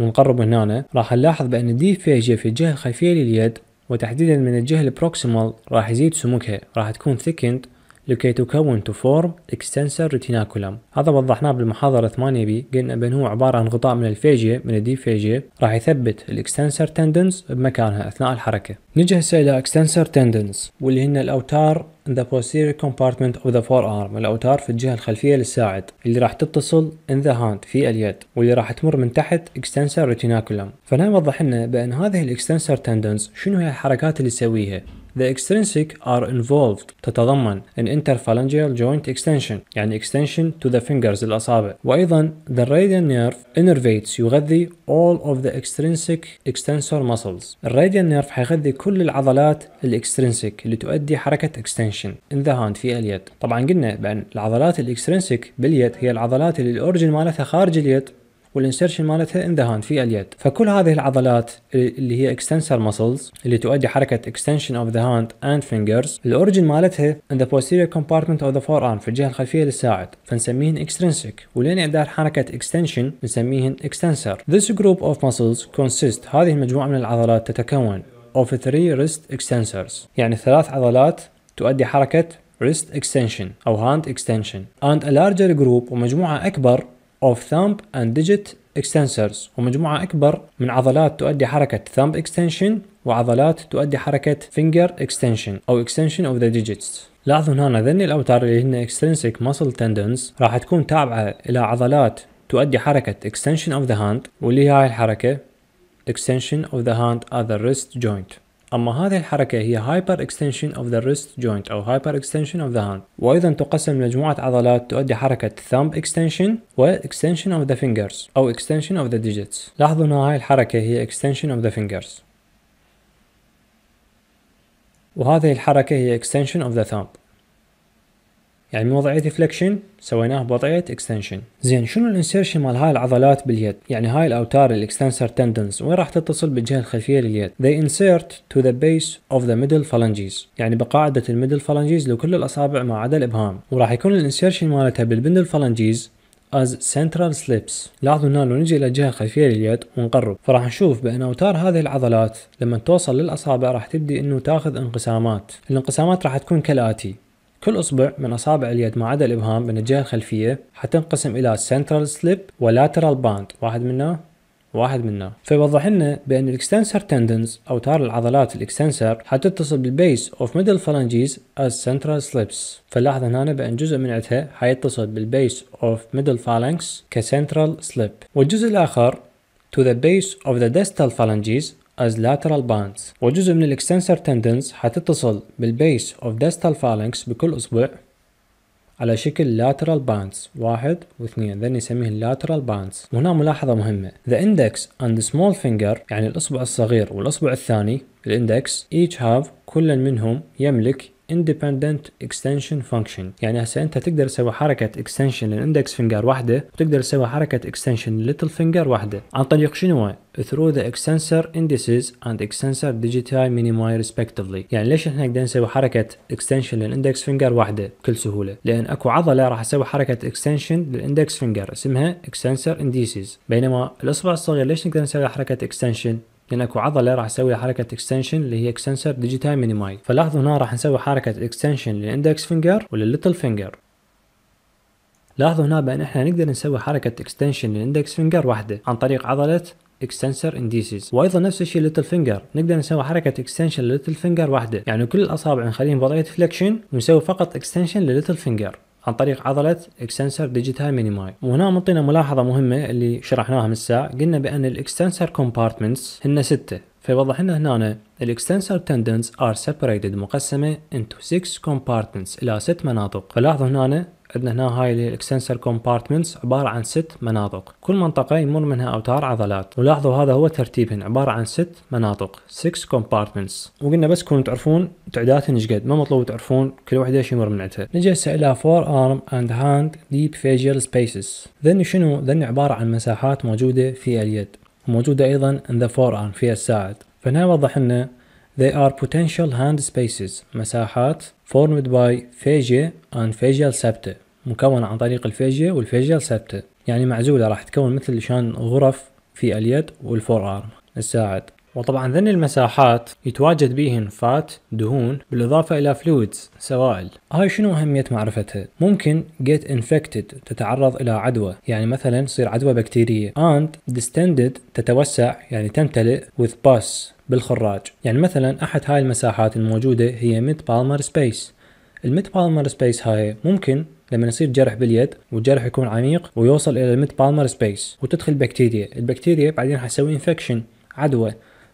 A: ونقرب هنا راح نلاحظ بان الديب فيجي في الجهة الخلفية لليد وتحديدا من الجهة البروكسيمال راح يزيد سمكها راح تكون thickened لكي تكون تفورم اكستنسر ريتيناكولم هذا وضحناه بالمحاضرة 8 بي قلنا بأن هو عبارة عن غطاء من الفيجيا من فيجية راح يثبت الاكستنسر تندنس بمكانها أثناء الحركة نجي هسه إلى اكستنسر tendons واللي هن الأوتار in the posterior compartment of the forearm الأوتار في الجهة الخلفية للساعد اللي راح تتصل in the hand في اليد واللي راح تمر من تحت extensor retinaculum فهنا وضح لنا بأن هذه الاكستنسر تندنس شنو هي الحركات اللي يسويها The extrinsic are involved تتضمن an interphalangeal joint extension يعني extension to the fingers الأصابع وأيضا the radial nerve innervates يغذي all of the extrinsic extensor muscles radial nerve حيغذي كل العضلات الاكسترنسك اللي تؤدي حركة extension in the hand في اليد طبعا قلنا بأن العضلات الاكسترنسك باليد هي العضلات اللي الأورجن مالتها خارج اليد والانسرشن مالتها ان ذا في اليد فكل هذه العضلات اللي هي اكستنسر ماسلز اللي تؤدي حركه اكستنشن اوف ذا هاند اند فينجرز الاوريجن مالتها ان ذا posterior compartment of the forearm في الجهه الخلفيه للساعد فنسميهن اكسترنسك ولين اعداد حركه اكستنشن نسميهن اكستنسر This group of muscles consists هذه المجموعه من العضلات تتكون of three wrist extensors يعني ثلاث عضلات تؤدي حركه wrist extension أو hand extension and a larger group ومجموعة أكبر of thumb and digit extensors ومجموعة أكبر من عضلات تؤدي حركة thumb extension وعضلات تؤدي حركة finger extension أو extension of the digits لاحظوا هنا ذني الأوتار اللي هن extrinsic muscle tendons راح تكون تابعة إلى عضلات تؤدي حركة extension of the hand واللي هي هاي الحركة extension of the hand at the wrist joint أما هذه الحركة هي Hyper Extension of the Wrist Joint أو Hyper Extension of the Hand وأيضا تقسم لمجموعة عضلات تؤدي حركة Thumb Extension و Extension of the Fingers أو Extension of the Digits لاحظوا أن هذه الحركة هي Extension of the Fingers وهذه الحركة هي Extension of the Thumb يعني من وضعيه فليكشن سويناه بوضعيه اكستنشن زين شنو الانسيرشن مال هاي العضلات باليد يعني هاي الاوتار الاكستنسر تندنز وين راح تتصل بالجهه الخلفيه لليد they insert to the base of the middle phalanges يعني بقاعده الميدل phalanges لكل الاصابع ما عدا الابهام وراح يكون الانسيرشن مالتها بالبندل phalanges as central slips لاحظوا هنا لو نجي الى الجهه الخلفيه لليد ونقرب فراح نشوف بان اوتار هذه العضلات لما توصل للاصابع راح تبدي انه تاخذ انقسامات الانقسامات راح تكون كالاتي كل اصبع من اصابع اليد ما عدا الابهام من الجهه الخلفيه حتنقسم الى سنترال سليب ولاترال باند واحد منه واحد منه فيوضح لنا بان الاكستنسر تندنز اوتار العضلات الاكستنسر حتتصل بالبيس اوف ميدل فالانجيز از سنترال سليبس فنلاحظ هنا بان جزء من عندها حيتصل بالبيس اوف ميدل فالانكس كسنترال سليب والجزء الاخر to the base of the distal phalanges as lateral bands وجزء من الاكستنسر tendons حتتصل بالبيس of distal phalanx بكل اصبع على شكل lateral bands واحد واثنين ذا نسميه lateral bands وهنا ملاحظة مهمة the index and the small finger يعني الأصبع الصغير والأصبع الثاني الاندكس each have كل منهم يملك independent extension function يعني هسه انت تقدر تسوي حركه extension للاندكس فينجر واحده وتقدر تسوي حركه extension للليتل فينجر واحده عن طريق شنو through the extensor indices and extensor digiti minimi respectively يعني ليش احنا نقدر نسوي حركه extension للاندكس فينجر واحده بكل سهوله لان اكو عضله راح اسوي حركه extension للاندكس فينجر اسمها extensor indices بينما الاصبع الصغير ليش نقدر نسوي حركه extension اكو عضلة راح أسوي حركة اكستنشن اللي هي اكستنسر ديجيتال مينيماي فلاحظوا هنا راح نسوي حركة اكستنشن للإندكس فينجر وللليتل فينجر لاحظوا هنا بأن احنا نقدر نسوي حركة اكستنشن للإندكس فينجر واحدة عن طريق عضلة اكستنسر انديسيز وايضا نفس الشيء ليتل فينجر نقدر نسوي حركه اكستنشن لليتل فينجر واحده يعني كل الاصابع نخليهم بوضعيه فليكشن ونسوي فقط اكستنشن لليتل فينجر عن طريق عضلة اكستنسر ديجيتال مينيماي وهنا منطينا ملاحظة مهمة اللي شرحناها من الساعة قلنا بأن الاكستنسر كومبارتمنتس هن ستة فيوضح لنا هنا الاكستنسور تندنز ار سيبريتد مقسمه انتو 6 كومبارتمنتس الى 6 مناطق فلاحظوا هنا عندنا هنا هاي الاكستنسر كومبارتمنتس عبارة عن 6 مناطق كل منطقة يمر منها أوتار عضلات ولاحظوا هذا هو ترتيبهن عبارة عن 6 مناطق 6 كومبارتمنتس وقلنا بس كونوا تعرفون تعدادهن شقد ما مطلوب تعرفون كل وحدة ايش يمر من عندها نجي هسه إلى فور ارم اند هاند ديب فيجيال سبيسز ذن شنو ذن عبارة عن مساحات موجودة في اليد وموجودة أيضا in the forearm في الساعد فهنا واضح أن they are potential hand spaces مساحات formed by phagia and facial septa مكونة عن طريق الفيجيا والفيجيال septa يعني معزولة راح تكون مثل شان غرف في اليد والفور ارم الساعد وطبعا ذن المساحات يتواجد بيهن فات دهون بالإضافة إلى فلويدز سوائل هاي شنو أهمية معرفتها ممكن get infected تتعرض إلى عدوى يعني مثلا تصير عدوى بكتيرية and distended تتوسع يعني تمتلئ with pus بالخراج يعني مثلا أحد هاي المساحات الموجودة هي mid palmar space الميد بالمر سبيس هاي ممكن لما يصير جرح باليد والجرح يكون عميق ويوصل الى الميد بالمر سبيس وتدخل بكتيريا البكتيريا بعدين حتسوي انفكشن عدوى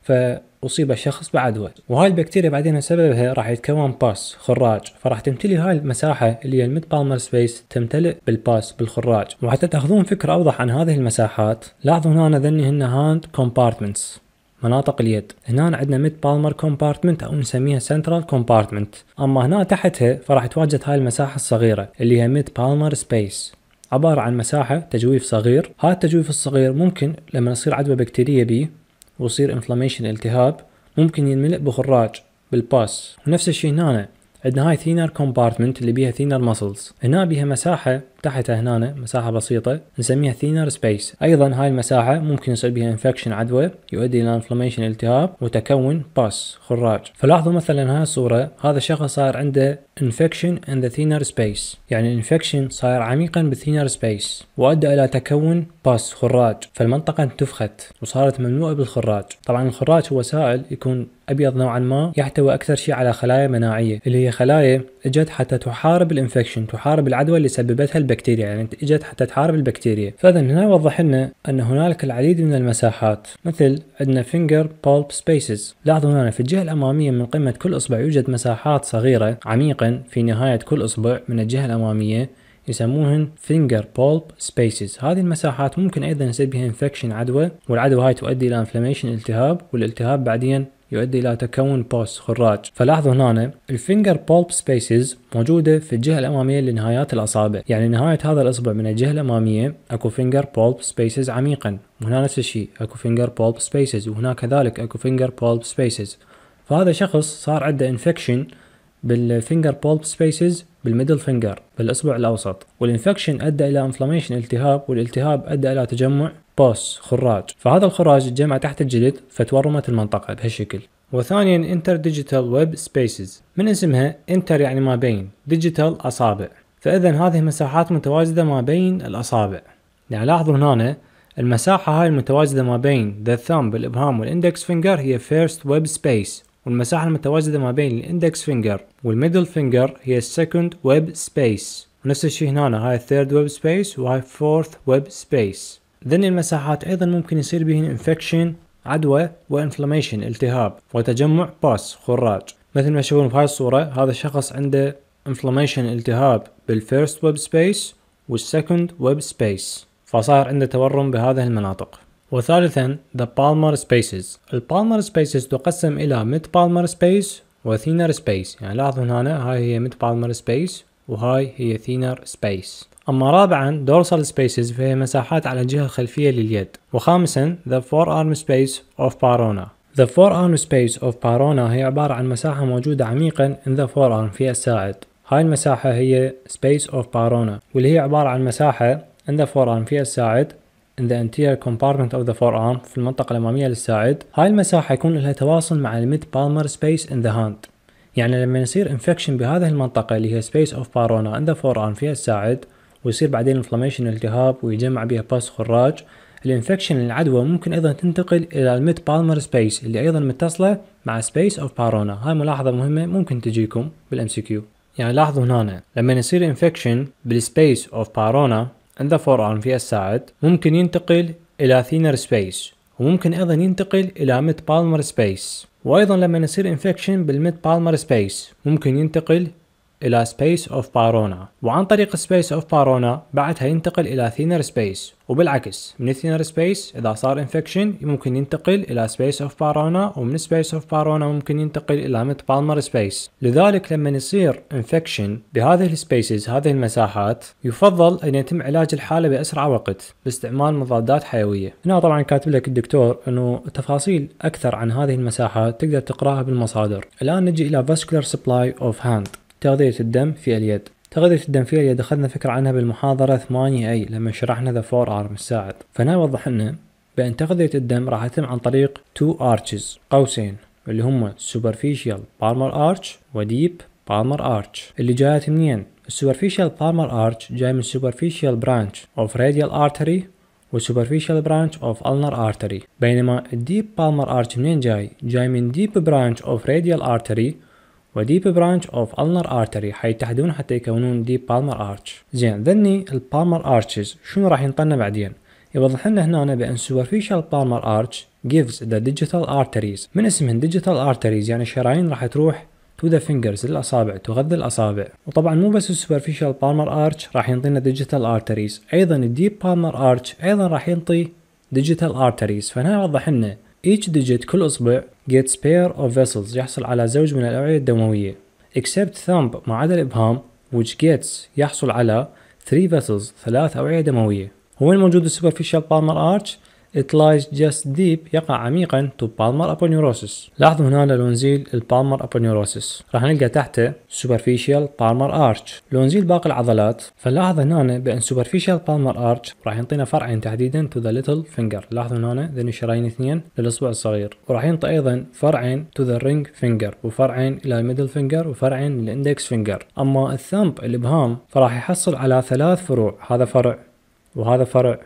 A: فأصيب الشخص بعدوى وهاي البكتيريا بعدين سببها راح يتكون باس خراج فراح تمتلي هاي المساحة اللي هي الميد بالمر سبيس تمتلئ بالباس بالخراج وحتى تاخذون فكرة أوضح عن هذه المساحات لاحظوا هنا ذني هن هاند كومبارتمنتس مناطق اليد هنا عندنا ميد بالمر كومبارتمنت او نسميها سنترال كومبارتمنت اما هنا تحتها فراح تواجد هاي المساحه الصغيره اللي هي ميد بالمر سبيس عبارة عن مساحة تجويف صغير هذا التجويف الصغير ممكن لما يصير عدوى بكتيرية بيه ويصير انفلاميشن التهاب ممكن ينملا بخراج بالباس ونفس الشيء هنا عندنا هاي ثينر كومبارتمنت اللي بيها ثينر ماسلز هنا بيها مساحة تحتها هنا مساحة بسيطة نسميها ثينر سبيس ايضا هاي المساحة ممكن يصير بها انفكشن عدوى يؤدي الى انفلاميشن التهاب وتكون باس خراج فلاحظوا مثلا هاي الصورة هذا الشخص صار عنده انفكشن ان ذا ثينر سبيس يعني الانفكشن صاير عميقا بالثينر سبيس وادى الى تكون باس خراج فالمنطقة انتفخت وصارت مملوءة بالخراج طبعا الخراج هو سائل يكون ابيض نوعا ما يحتوي اكثر شيء على خلايا مناعيه اللي هي خلايا اجت حتى تحارب الانفكشن تحارب العدوى اللي سببتها البكتيريا يعني اجت حتى تحارب البكتيريا فاذا هنا يوضح لنا ان هنالك العديد من المساحات مثل عندنا فينجر بولب سبيسز لاحظوا هنا في الجهه الاماميه من قمه كل اصبع يوجد مساحات صغيره عميقا في نهايه كل اصبع من الجهه الاماميه يسموهن finger pulp spaces هذه المساحات ممكن ايضا يصير بها انفكشن عدوى والعدوى هاي تؤدي الى inflammation التهاب والالتهاب بعدين يؤدي إلى تكون بوس خراج فلاحظوا هنا الفينجر بولب سبيسز موجودة في الجهة الأمامية لنهايات الأصابع يعني نهاية هذا الإصبع من الجهة الأمامية أكو فينجر بولب سبيسز عميقا وهنا نفس الشيء أكو فينجر بولب سبيسز وهنا كذلك أكو فينجر بولب سبيسز فهذا شخص صار عنده انفكشن بالفينجر بولب سبيسز بالميدل فينجر بالاصبع الاوسط والانفكشن ادى الى انفلاميشن التهاب والالتهاب ادى الى تجمع بوس خراج فهذا الخراج تجمع تحت الجلد فتورمت المنطقة بهالشكل وثانيا انتر ديجيتال ويب سبيسز من اسمها انتر يعني ما بين ديجيتال اصابع فاذا هذه مساحات متواجده ما بين الاصابع يعني لاحظوا هنا المساحة هاي المتواجدة ما بين the thumb الإبهام والإندكس فينجر هي first web space والمساحة المتواجدة ما بين الإندكس فينجر والميدل فينجر هي second web space ونفس الشيء هنا هاي third web space وهاي fourth web space ذن المساحات أيضا ممكن يصير بهن انفكشن عدوى وانفلاميشن التهاب وتجمع باس خراج مثل ما تشوفون في هاي الصورة هذا الشخص عنده انفلاميشن التهاب بالفيرست ويب سبيس والسكند ويب سبيس فصار عنده تورم بهذه المناطق وثالثا the palmar spaces البالمر سبيسز تقسم إلى mid palmar space و thinner space يعني لاحظوا هنا هاي هي mid palmar space وهاي هي thinner space أما رابعا dorsal spaces فهي مساحات على الجهة الخلفية لليد وخامسا the forearm space of parona The forearm space of parona هي عبارة عن مساحة موجودة عميقا in the forearm في الساعد هاي المساحة هي space of parona واللي هي عبارة عن مساحة in the forearm في الساعد in the anterior compartment of the forearm في المنطقة الأمامية للساعد هاي المساحة يكون لها تواصل مع mid palmar space in the hand يعني لما يصير infection بهذه المنطقة اللي هي space of parona in the forearm في الساعد ويصير بعدين انفلاميشن التهاب ويجمع بها باس خراج الانفكشن العدوى ممكن ايضا تنتقل الى الميد بالمر سبيس اللي ايضا متصله مع سبيس اوف بارونا هاي ملاحظه مهمه ممكن تجيكم بالام سي كيو يعني لاحظوا هنا لما يصير انفكشن بالسبيس اوف بارونا ان ذا فور ارم في الساعد ممكن ينتقل الى ثينر سبيس وممكن ايضا ينتقل الى ميد بالمر سبيس وايضا لما يصير انفكشن بالميد بالمر سبيس ممكن ينتقل إلى سبيس أوف بارونا وعن طريق سبيس أوف بارونا بعدها ينتقل إلى ثينر سبيس وبالعكس من الثينر سبيس إذا صار انفكشن ممكن ينتقل إلى سبيس أوف بارونا ومن سبيس أوف بارونا ممكن ينتقل إلى ميت بالمر سبيس لذلك لما يصير انفكشن بهذه السبيسز هذه المساحات يفضل أن يتم علاج الحالة بأسرع وقت باستعمال مضادات حيوية هنا طبعا كاتب لك الدكتور أنه تفاصيل أكثر عن هذه المساحات تقدر تقراها بالمصادر الآن نجي إلى vascular supply of hand تغذية الدم في اليد تغذية الدم في اليد أخذنا فكرة عنها بالمحاضرة 8A لما شرحنا ذا فور أرم الساعد فهنا وضح لنا بأن تغذية الدم راح تتم عن طريق تو أرتشز قوسين اللي هم Superficial Palmar Arch و Deep Palmar Arch اللي جاءت منين؟ السوبرفيشال Palmar Arch جاي من Superficial Branch of Radial Artery وسوبرفيشال برانش اوف النر ارتري بينما الديب بالمر ارتش منين جاي؟ جاي من ديب برانش اوف راديال ارتري و deep branch of ulnar artery حيتحدون حتى يكونون deep palmar arch زين ذني ال palmar arches شنو راح ينطلنا بعدين يوضح لنا هنا بان superficial palmar arch gives the digital arteries من اسمهن digital arteries يعني الشرايين راح تروح to the fingers للاصابع تغذي الاصابع وطبعا مو بس superficial palmar arch راح ينطينا digital arteries ايضا ال deep palmar arch ايضا راح ينطي digital arteries فهنا يوضح لنا each digit كل اصبع gets pair of vessels يحصل على زوج من الأوعية الدموية except thumb ما عدا الإبهام which gets يحصل على 3 vessels ثلاث أوعية دموية وين موجود السوبرفيشال بالمر ارتش It lies just deep يقع عميقا to palmar aponeurosis لاحظوا هنا لونزيل البالمر aponeurosis راح نلقى تحته superficial palmar arch لونزيل باقي العضلات فنلاحظ هنا بأن superficial palmar arch راح ينطينا فرعين تحديدا to the little finger لاحظوا هنا ذني شرايين اثنين للإصبع الصغير وراح ينطي أيضا فرعين to the ring finger وفرعين إلى middle finger وفرعين index finger أما الثمب الإبهام فراح يحصل على ثلاث فروع هذا فرع وهذا فرع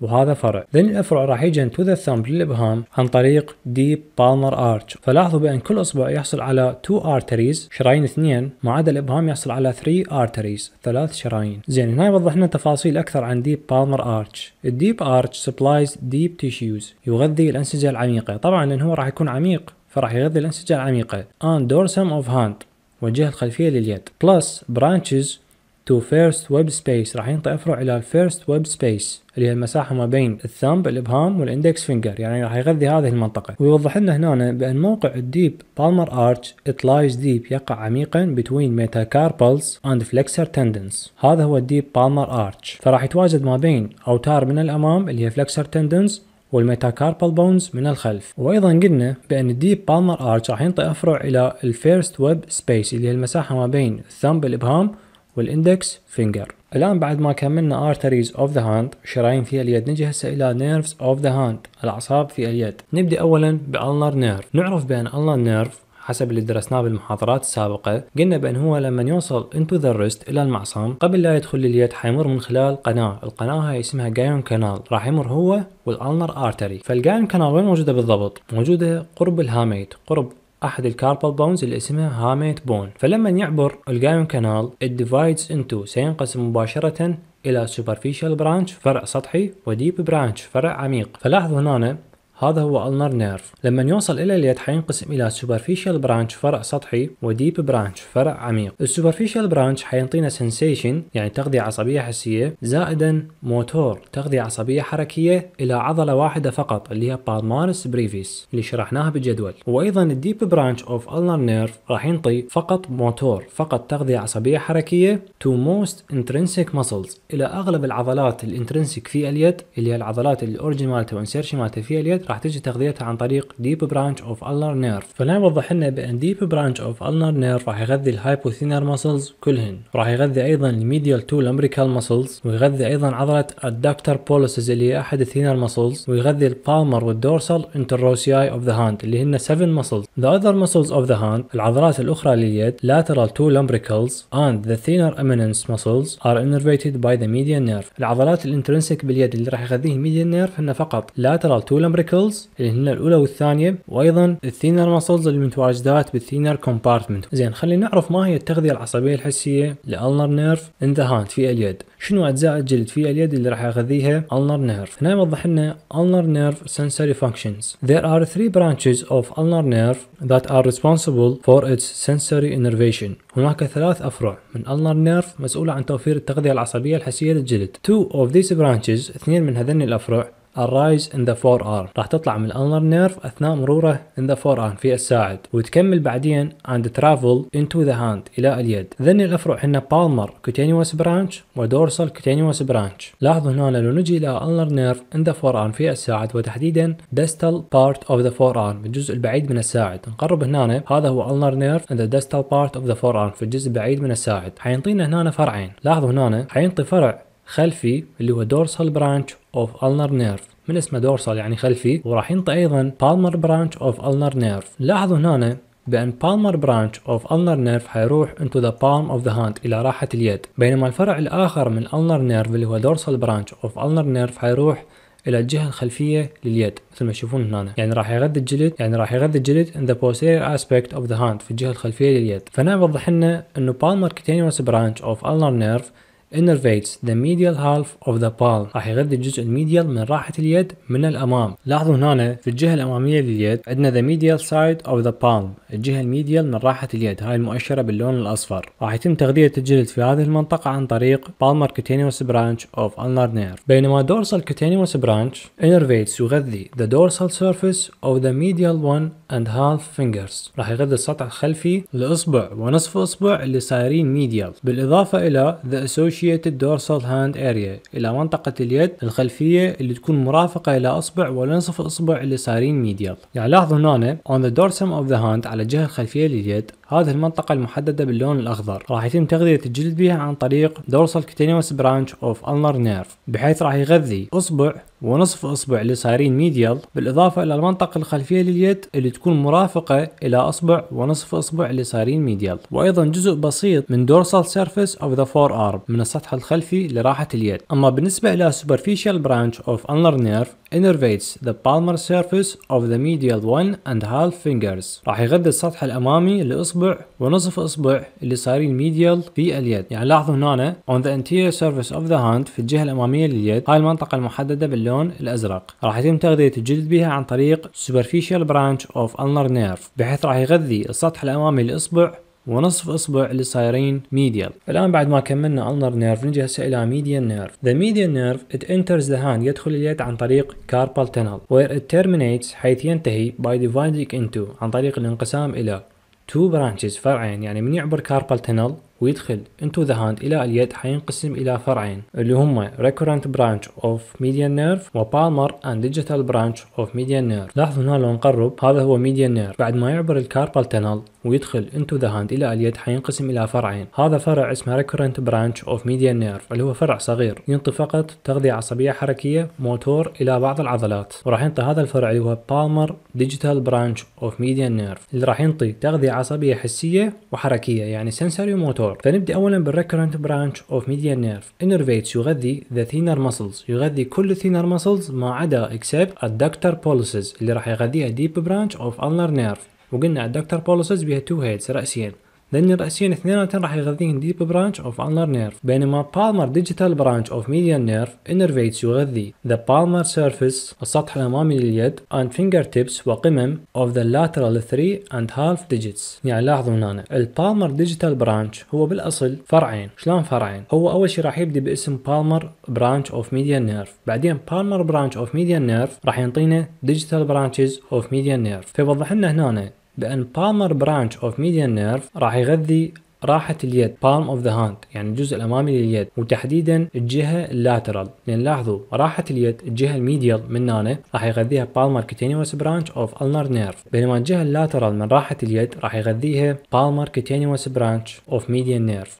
A: وهذا فرع لأن الأفرع راح يجي تو ذا ثامب للإبهام عن طريق ديب بالمر ارتش فلاحظوا بأن كل إصبع يحصل على 2 arteries شرايين اثنين ما عدا الإبهام يحصل على 3 arteries ثلاث شرايين زين هنا يوضح لنا تفاصيل أكثر عن ديب بالمر ارتش الديب ارتش سبلايز ديب تيشيوز يغذي الأنسجة العميقة طبعا لأن هو راح يكون عميق فراح يغذي الأنسجة العميقة and dorsum of hand والجهة الخلفية لليد plus branches تو فيرست ويب سبيس راح ينطي افرع الى الفيرست ويب سبيس اللي هي المساحه ما بين الثامب الابهام والاندكس فينجر يعني راح يغذي هذه المنطقه ويوضح لنا هنا بان موقع الديب بالمر ارتش ات لايز ديب يقع عميقا بتوين metacarpals اند فلكسر تندنس هذا هو الديب بالمر ارتش فراح يتواجد ما بين اوتار من الامام اللي هي فلكسر تندنس والميتاكاربال بونز من الخلف وايضا قلنا بان الديب بالمر ارتش راح ينطي افرع الى الفيرست ويب سبيس اللي هي المساحه ما بين الثامب الابهام والاندكس فينجر الان بعد ما كملنا arteries of the hand شرايين في اليد نجي هسه الى nerves of the hand الاعصاب في اليد نبدا اولا بالنر نيرف نعرف بان النر نيرف حسب اللي درسناه بالمحاضرات السابقة قلنا بأن هو لما يوصل into the wrist إلى المعصم قبل لا يدخل لليد حيمر من خلال قناة القناة هاي اسمها جايون كانال راح يمر هو والالنر ارتري فالجايون كانال وين موجودة بالضبط موجودة قرب الهاميت قرب احد الكاربال بونز اللي اسمها هاميت بون فلما يعبر الجايون كانال الديفايدز انتو سينقسم مباشرة الى سوبرفيشال برانش فرع سطحي وديب برانش فرع عميق فلاحظوا هنا هذا هو النر نيرف لما يوصل الى اليد حينقسم الى سوبرفيشال برانش فرع سطحي وديب برانش فرع عميق السوبرفيشال برانش حينطينا سنسيشن يعني تغذيه عصبيه حسيه زائدا موتور تغذيه عصبيه حركيه الى عضله واحده فقط اللي هي بالمارس بريفيس اللي شرحناها بالجدول وايضا الديب برانش اوف النر نيرف راح ينطي فقط موتور فقط تغذيه عصبيه حركيه تو موست انترنسيك ماسلز الى اغلب العضلات الانترنسيك في اليد اللي هي العضلات اللي الاورجن مالته وانسيرشن مالته في اليد راح تجي تغذيتها عن طريق Deep Branch of Ulnar نيرف فلان وضح لنا بان Deep Branch of Ulnar نيرف راح يغذي الهايبوثينر Muscles كلهن راح يغذي ايضا Medial Two Lumbrical ماسلز ويغذي ايضا عضله الدكتور بولوسز اللي هي احد الثينر Muscles ويغذي البالمر والدورسال Interossei of the Hand اللي هن 7 Muscles The other Muscles of the Hand العضلات الاخرى لليد lateral two lumbricals and the thinner eminence muscles are innervated by the median nerve العضلات الانترنسك باليد اللي راح يغذيه Median نيرف هن فقط lateral two lumbricals ماسكلز اللي هن الاولى والثانيه وايضا الثينر ماسلز اللي متواجدات بالثينر كومبارتمنت زين خلينا نعرف ما هي التغذيه العصبيه الحسيه لالنر نيرف ان ذا هاند في اليد شنو اجزاء الجلد في اليد اللي راح يغذيها النر نيرف هنا يوضح لنا النر نيرف سنسوري فانكشنز there are three branches of النر نيرف that are responsible for its sensory innervation هناك ثلاث أفرع من النر نيرف مسؤولة عن توفير التغذية العصبية الحسية للجلد two of these branches اثنين من هذين الأفرع الرايز ان ذا فور ارم راح تطلع من الانر نيرف اثناء مروره ان ذا فور ارم في الساعد وتكمل بعدين اند ترافل انتو ذا هاند الى اليد ذن الافرع هنا بالمر كوتينيوس برانش ودورسال كوتينيوس برانش لاحظوا هنا لو نجي الى الانر نيرف ان ذا فور ارم في الساعد وتحديدا دستال بارت اوف ذا فور ارم الجزء البعيد من الساعد نقرب هنا هذا هو الانر نيرف ان ذا دستال بارت اوف ذا فور ارم في الجزء البعيد من الساعد حينطينا هنا فرعين لاحظوا هنا حينطي فرع خلفي اللي هو dorsal branch of ulnar nerve من اسمه dorsal يعني خلفي وراح ينطي ايضا palmar branch of ulnar nerve لاحظوا هنا بأن palmar branch of ulnar nerve حيروح into the palm of the hand إلى راحة اليد بينما الفرع الآخر من ulnar nerve اللي هو dorsal branch of ulnar nerve حيروح الى الجهه الخلفيه لليد مثل ما تشوفون هنا يعني راح يغذي الجلد يعني راح يغذي الجلد in the posterior aspect of the hand في الجهه الخلفيه لليد فهنا يوضح لنا انه palmar cutaneous branch of ulnar nerve innervates the medial half of the palm راح يغذي الجزء الميديال من راحة اليد من الأمام لاحظوا هنا في الجهة الأمامية لليد عندنا the medial side of the palm الجهة الميديال من راحة اليد هاي المؤشرة باللون الأصفر راح يتم تغذية الجلد في هذه المنطقة عن طريق palmar cutaneous branch of ulnar nerve بينما dorsal cutaneous branch innervates يغذي the dorsal surface of the medial one and half fingers راح يغذي السطح الخلفي لإصبع ونصف إصبع اللي صايرين medial بالإضافة إلى the associated Differentiated Dorsal Hand Area إلى منطقة اليد الخلفية اللي تكون مرافقة إلى أصبع ولنصف الأصبع اليسارين medial يعني لاحظوا هنا on the dorsum of the hand على الجهة الخلفية لليد هذه المنطقة المحددة باللون الأخضر راح يتم تغذية الجلد بها عن طريق dorsal cutaneous branch of ulnar nerve بحيث راح يغذي إصبع ونصف إصبع اللي صايرين ميديال بالإضافة إلى المنطقة الخلفية لليد اللي تكون مرافقة إلى إصبع ونصف إصبع اللي صايرين ميديال وأيضا جزء بسيط من dorsal surface of the forearm من السطح الخلفي لراحة اليد أما بالنسبة إلى superficial branch of ulnar nerve innervates the palmar surface of the medial one and half fingers راح يغذي السطح الامامي لاصبع ونصف اصبع اللي صايرين medial في اليد يعني لاحظوا هنا on the anterior surface of the hand في الجهه الاماميه لليد هاي المنطقه المحدده باللون الازرق راح يتم تغذيه الجلد بها عن طريق superficial branch of ulnar nerve بحيث راح يغذي السطح الامامي لاصبع ونصف اصبع اللي ميديال الان بعد ما كملنا النر نيرف نجي هسه الى ميديال نيرف ذا ميديال نيرف ات انترز ذا هاند يدخل اليد عن طريق كاربال تنل وير ات تيرمينيتس حيث ينتهي باي dividing انتو عن طريق الانقسام الى تو برانشز فرعين يعني من يعبر كاربال تنل ويدخل into the hand إلى اليد حينقسم إلى فرعين اللي هم recurrent branch of median nerve و palmar and digital branch of median nerve لاحظوا هنا لو نقرب هذا هو median nerve بعد ما يعبر الكاربال tunnel ويدخل into the hand إلى اليد حينقسم إلى فرعين هذا فرع اسمه recurrent branch of median nerve اللي هو فرع صغير ينطي فقط تغذية عصبية حركية موتور إلى بعض العضلات وراح ينطي هذا الفرع اللي هو palmar digital branch of median nerve اللي راح ينطي تغذية عصبية حسية وحركية يعني sensory وموتور الدكتور فنبدأ أولا بالريكرنت برانش اوف ميديان نيرف انرفيتس يغذي ذا ثينر ماسلز يغذي كل الثينر ماسلز ما عدا اكسبت الدكتور بولسز اللي راح يغذيها ديب برانش اوف النر نيرف وقلنا الدكتور بولسز بها تو هيدز راسيين لان راسيا اثنيناتهم راح يغذين ديب برانش اوف انلر نيرف بينما بالمر ديجيتال برانش اوف ميديان نيرف انرفيتس يغذي ذا بالمر سيرفيس السطح الامامي لليد اند فينجر تيبس وقمم اوف ذا لاترال 3 اند هالف ديجيتس يعني لاحظوا هنا البالمر ديجيتال برانش هو بالاصل فرعين شلون فرعين هو اول شيء راح يبدي باسم بالمر برانش اوف ميديان نيرف بعدين بالمر برانش اوف ميديان نيرف راح يعطينا ديجيتال برانشز اوف ميديان نيرف فيوضح لنا هنا بأن بالمر برانش اوف ميديان نيرف راح يغذي راحة اليد palm of the hand يعني الجزء الأمامي لليد وتحديدا الجهة اللاترال لأن لاحظوا راحة اليد الجهة الميديال من هنا راح يغذيها palmar cutaneous branch of ulnar nerve بينما الجهة اللاترال من راحة اليد راح يغذيها palmar cutaneous branch of median nerve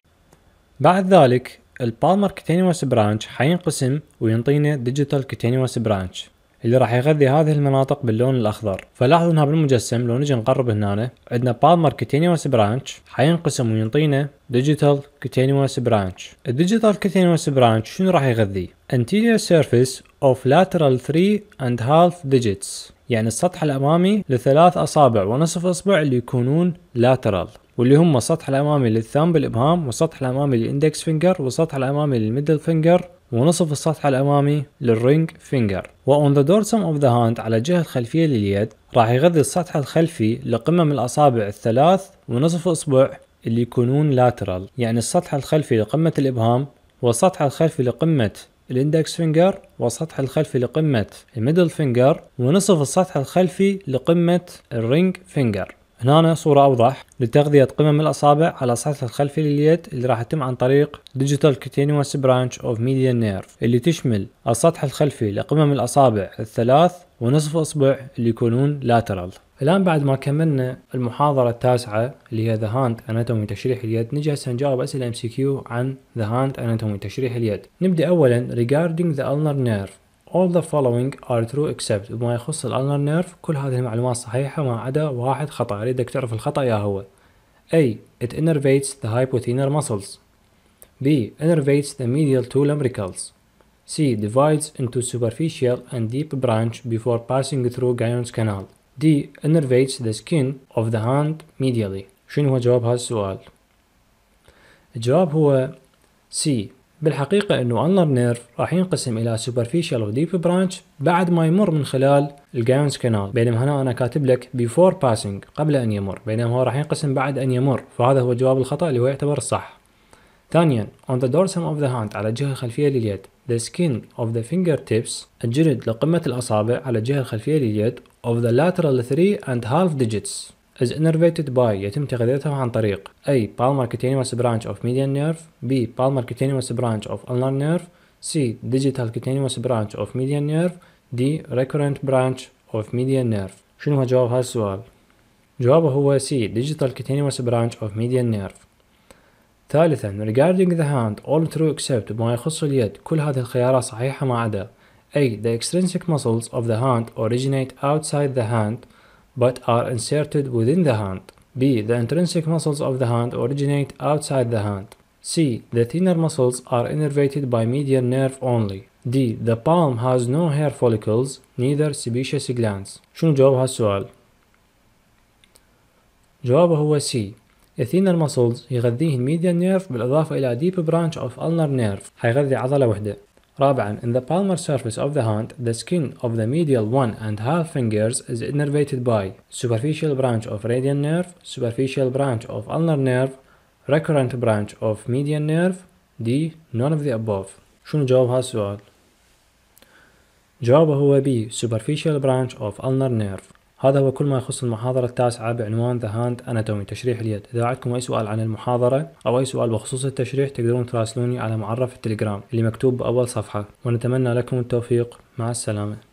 A: بعد ذلك البالمر كتينيوس برانش حينقسم وينطينا ديجيتال كتينيوس برانش اللي راح يغذي هذه المناطق باللون الاخضر فلاحظوا انها بالمجسم لو نجي نقرب هنا عندنا بالمر كوتينيوس برانش حينقسم وينطينا ديجيتال كوتينيوس برانش الديجيتال كوتينيوس برانش شنو راح يغذيه انتيريور سيرفيس اوف لاترال 3 اند هالف digits يعني السطح الامامي لثلاث اصابع ونصف اصبع اللي يكونون lateral واللي هم السطح الامامي للثامب الابهام والسطح الامامي للاندكس فينجر والسطح الامامي للميدل فينجر ونصف السطح الأمامي للرينج فينجر وأون ذا دورسم أوف ذا هاند على الجهة الخلفية لليد راح يغذي السطح الخلفي لقمم الأصابع الثلاث ونصف إصبع اللي يكونون لاترال يعني السطح الخلفي لقمة الإبهام والسطح الخلفي لقمة الاندكس فينجر والسطح الخلفي لقمة الميدل فينجر ونصف السطح الخلفي لقمة الرينج فينجر هنا صورة أوضح لتغذية قمم الأصابع على السطح الخلفي لليد اللي راح يتم عن طريق Digital Continuous Branch of Median Nerve اللي تشمل السطح الخلفي لقمم الأصابع الثلاث ونصف إصبع اللي يكونون lateral الآن بعد ما كملنا المحاضرة التاسعة اللي هي The Hand Anatomy تشريح اليد نجي هسه نجاوب أسئلة MCQ عن The Hand Anatomy تشريح اليد نبدأ أولا Regarding the Ulnar Nerve all the following are true except بما يخص الألنر نيرف كل هذه المعلومات صحيحة ما عدا واحد خطأ أريدك تعرف الخطأ يا هو A. It innervates the hypothenar muscles B. Innervates the medial two lumbricals C. Divides into superficial and deep branch before passing through Guyon's canal D. Innervates the skin of the hand medially شنو هو جواب هذا السؤال؟ الجواب هو C. بالحقيقة انه النر نيرف راح ينقسم الى سوبرفيشال وديب برانش بعد ما يمر من خلال الجاونز كانال بينما هنا انا كاتب لك بيفور باسنج قبل ان يمر بينما هو راح ينقسم بعد ان يمر فهذا هو جواب الخطأ اللي هو يعتبر الصح ثانيا on the dorsum of the hand على الجهة الخلفية لليد the skin of the fingertips الجلد لقمة الأصابع على الجهة الخلفية لليد of the lateral 3 and half digits is innervated by يتم تغذيتها عن طريق A. Palmar cutaneous branch of median nerve B. Palmar cutaneous branch of ulnar nerve C. Digital cutaneous branch of median nerve D. Recurrent branch of median nerve شنو هو جواب هذا السؤال؟ جوابه هو C. Digital cutaneous branch of median nerve ثالثا regarding the hand all true except ما يخص اليد كل هذه الخيارات صحيحة ما عدا A. The extrinsic muscles of the hand originate outside the hand but are inserted within the hand. B. The intrinsic muscles of the hand originate outside the hand. C. The thinner muscles are innervated by median nerve only. D. The palm has no hair follicles, neither sebaceous glands. شنو جواب هالسؤال؟ جوابه هو C. The thinner muscles يغذيه median nerve, بالإضافة إلى deep branch of ulnar nerve حيغذي عضلة واحدة رابعا in the palmar surface of the hand the skin of the medial one and half fingers is innervated by superficial branch of radial nerve superficial branch of ulnar nerve recurrent branch of median nerve D none of the above شنو جواب هالسؤال؟ جوابه هو B superficial branch of ulnar nerve هذا هو كل ما يخص المحاضرة التاسعة بعنوان The Hand Anatomy تشريح اليد، إذا عندكم أي سؤال عن المحاضرة أو أي سؤال بخصوص التشريح تقدرون تراسلوني على معرف التليجرام اللي مكتوب بأول صفحة، ونتمنى لكم التوفيق، مع السلامة.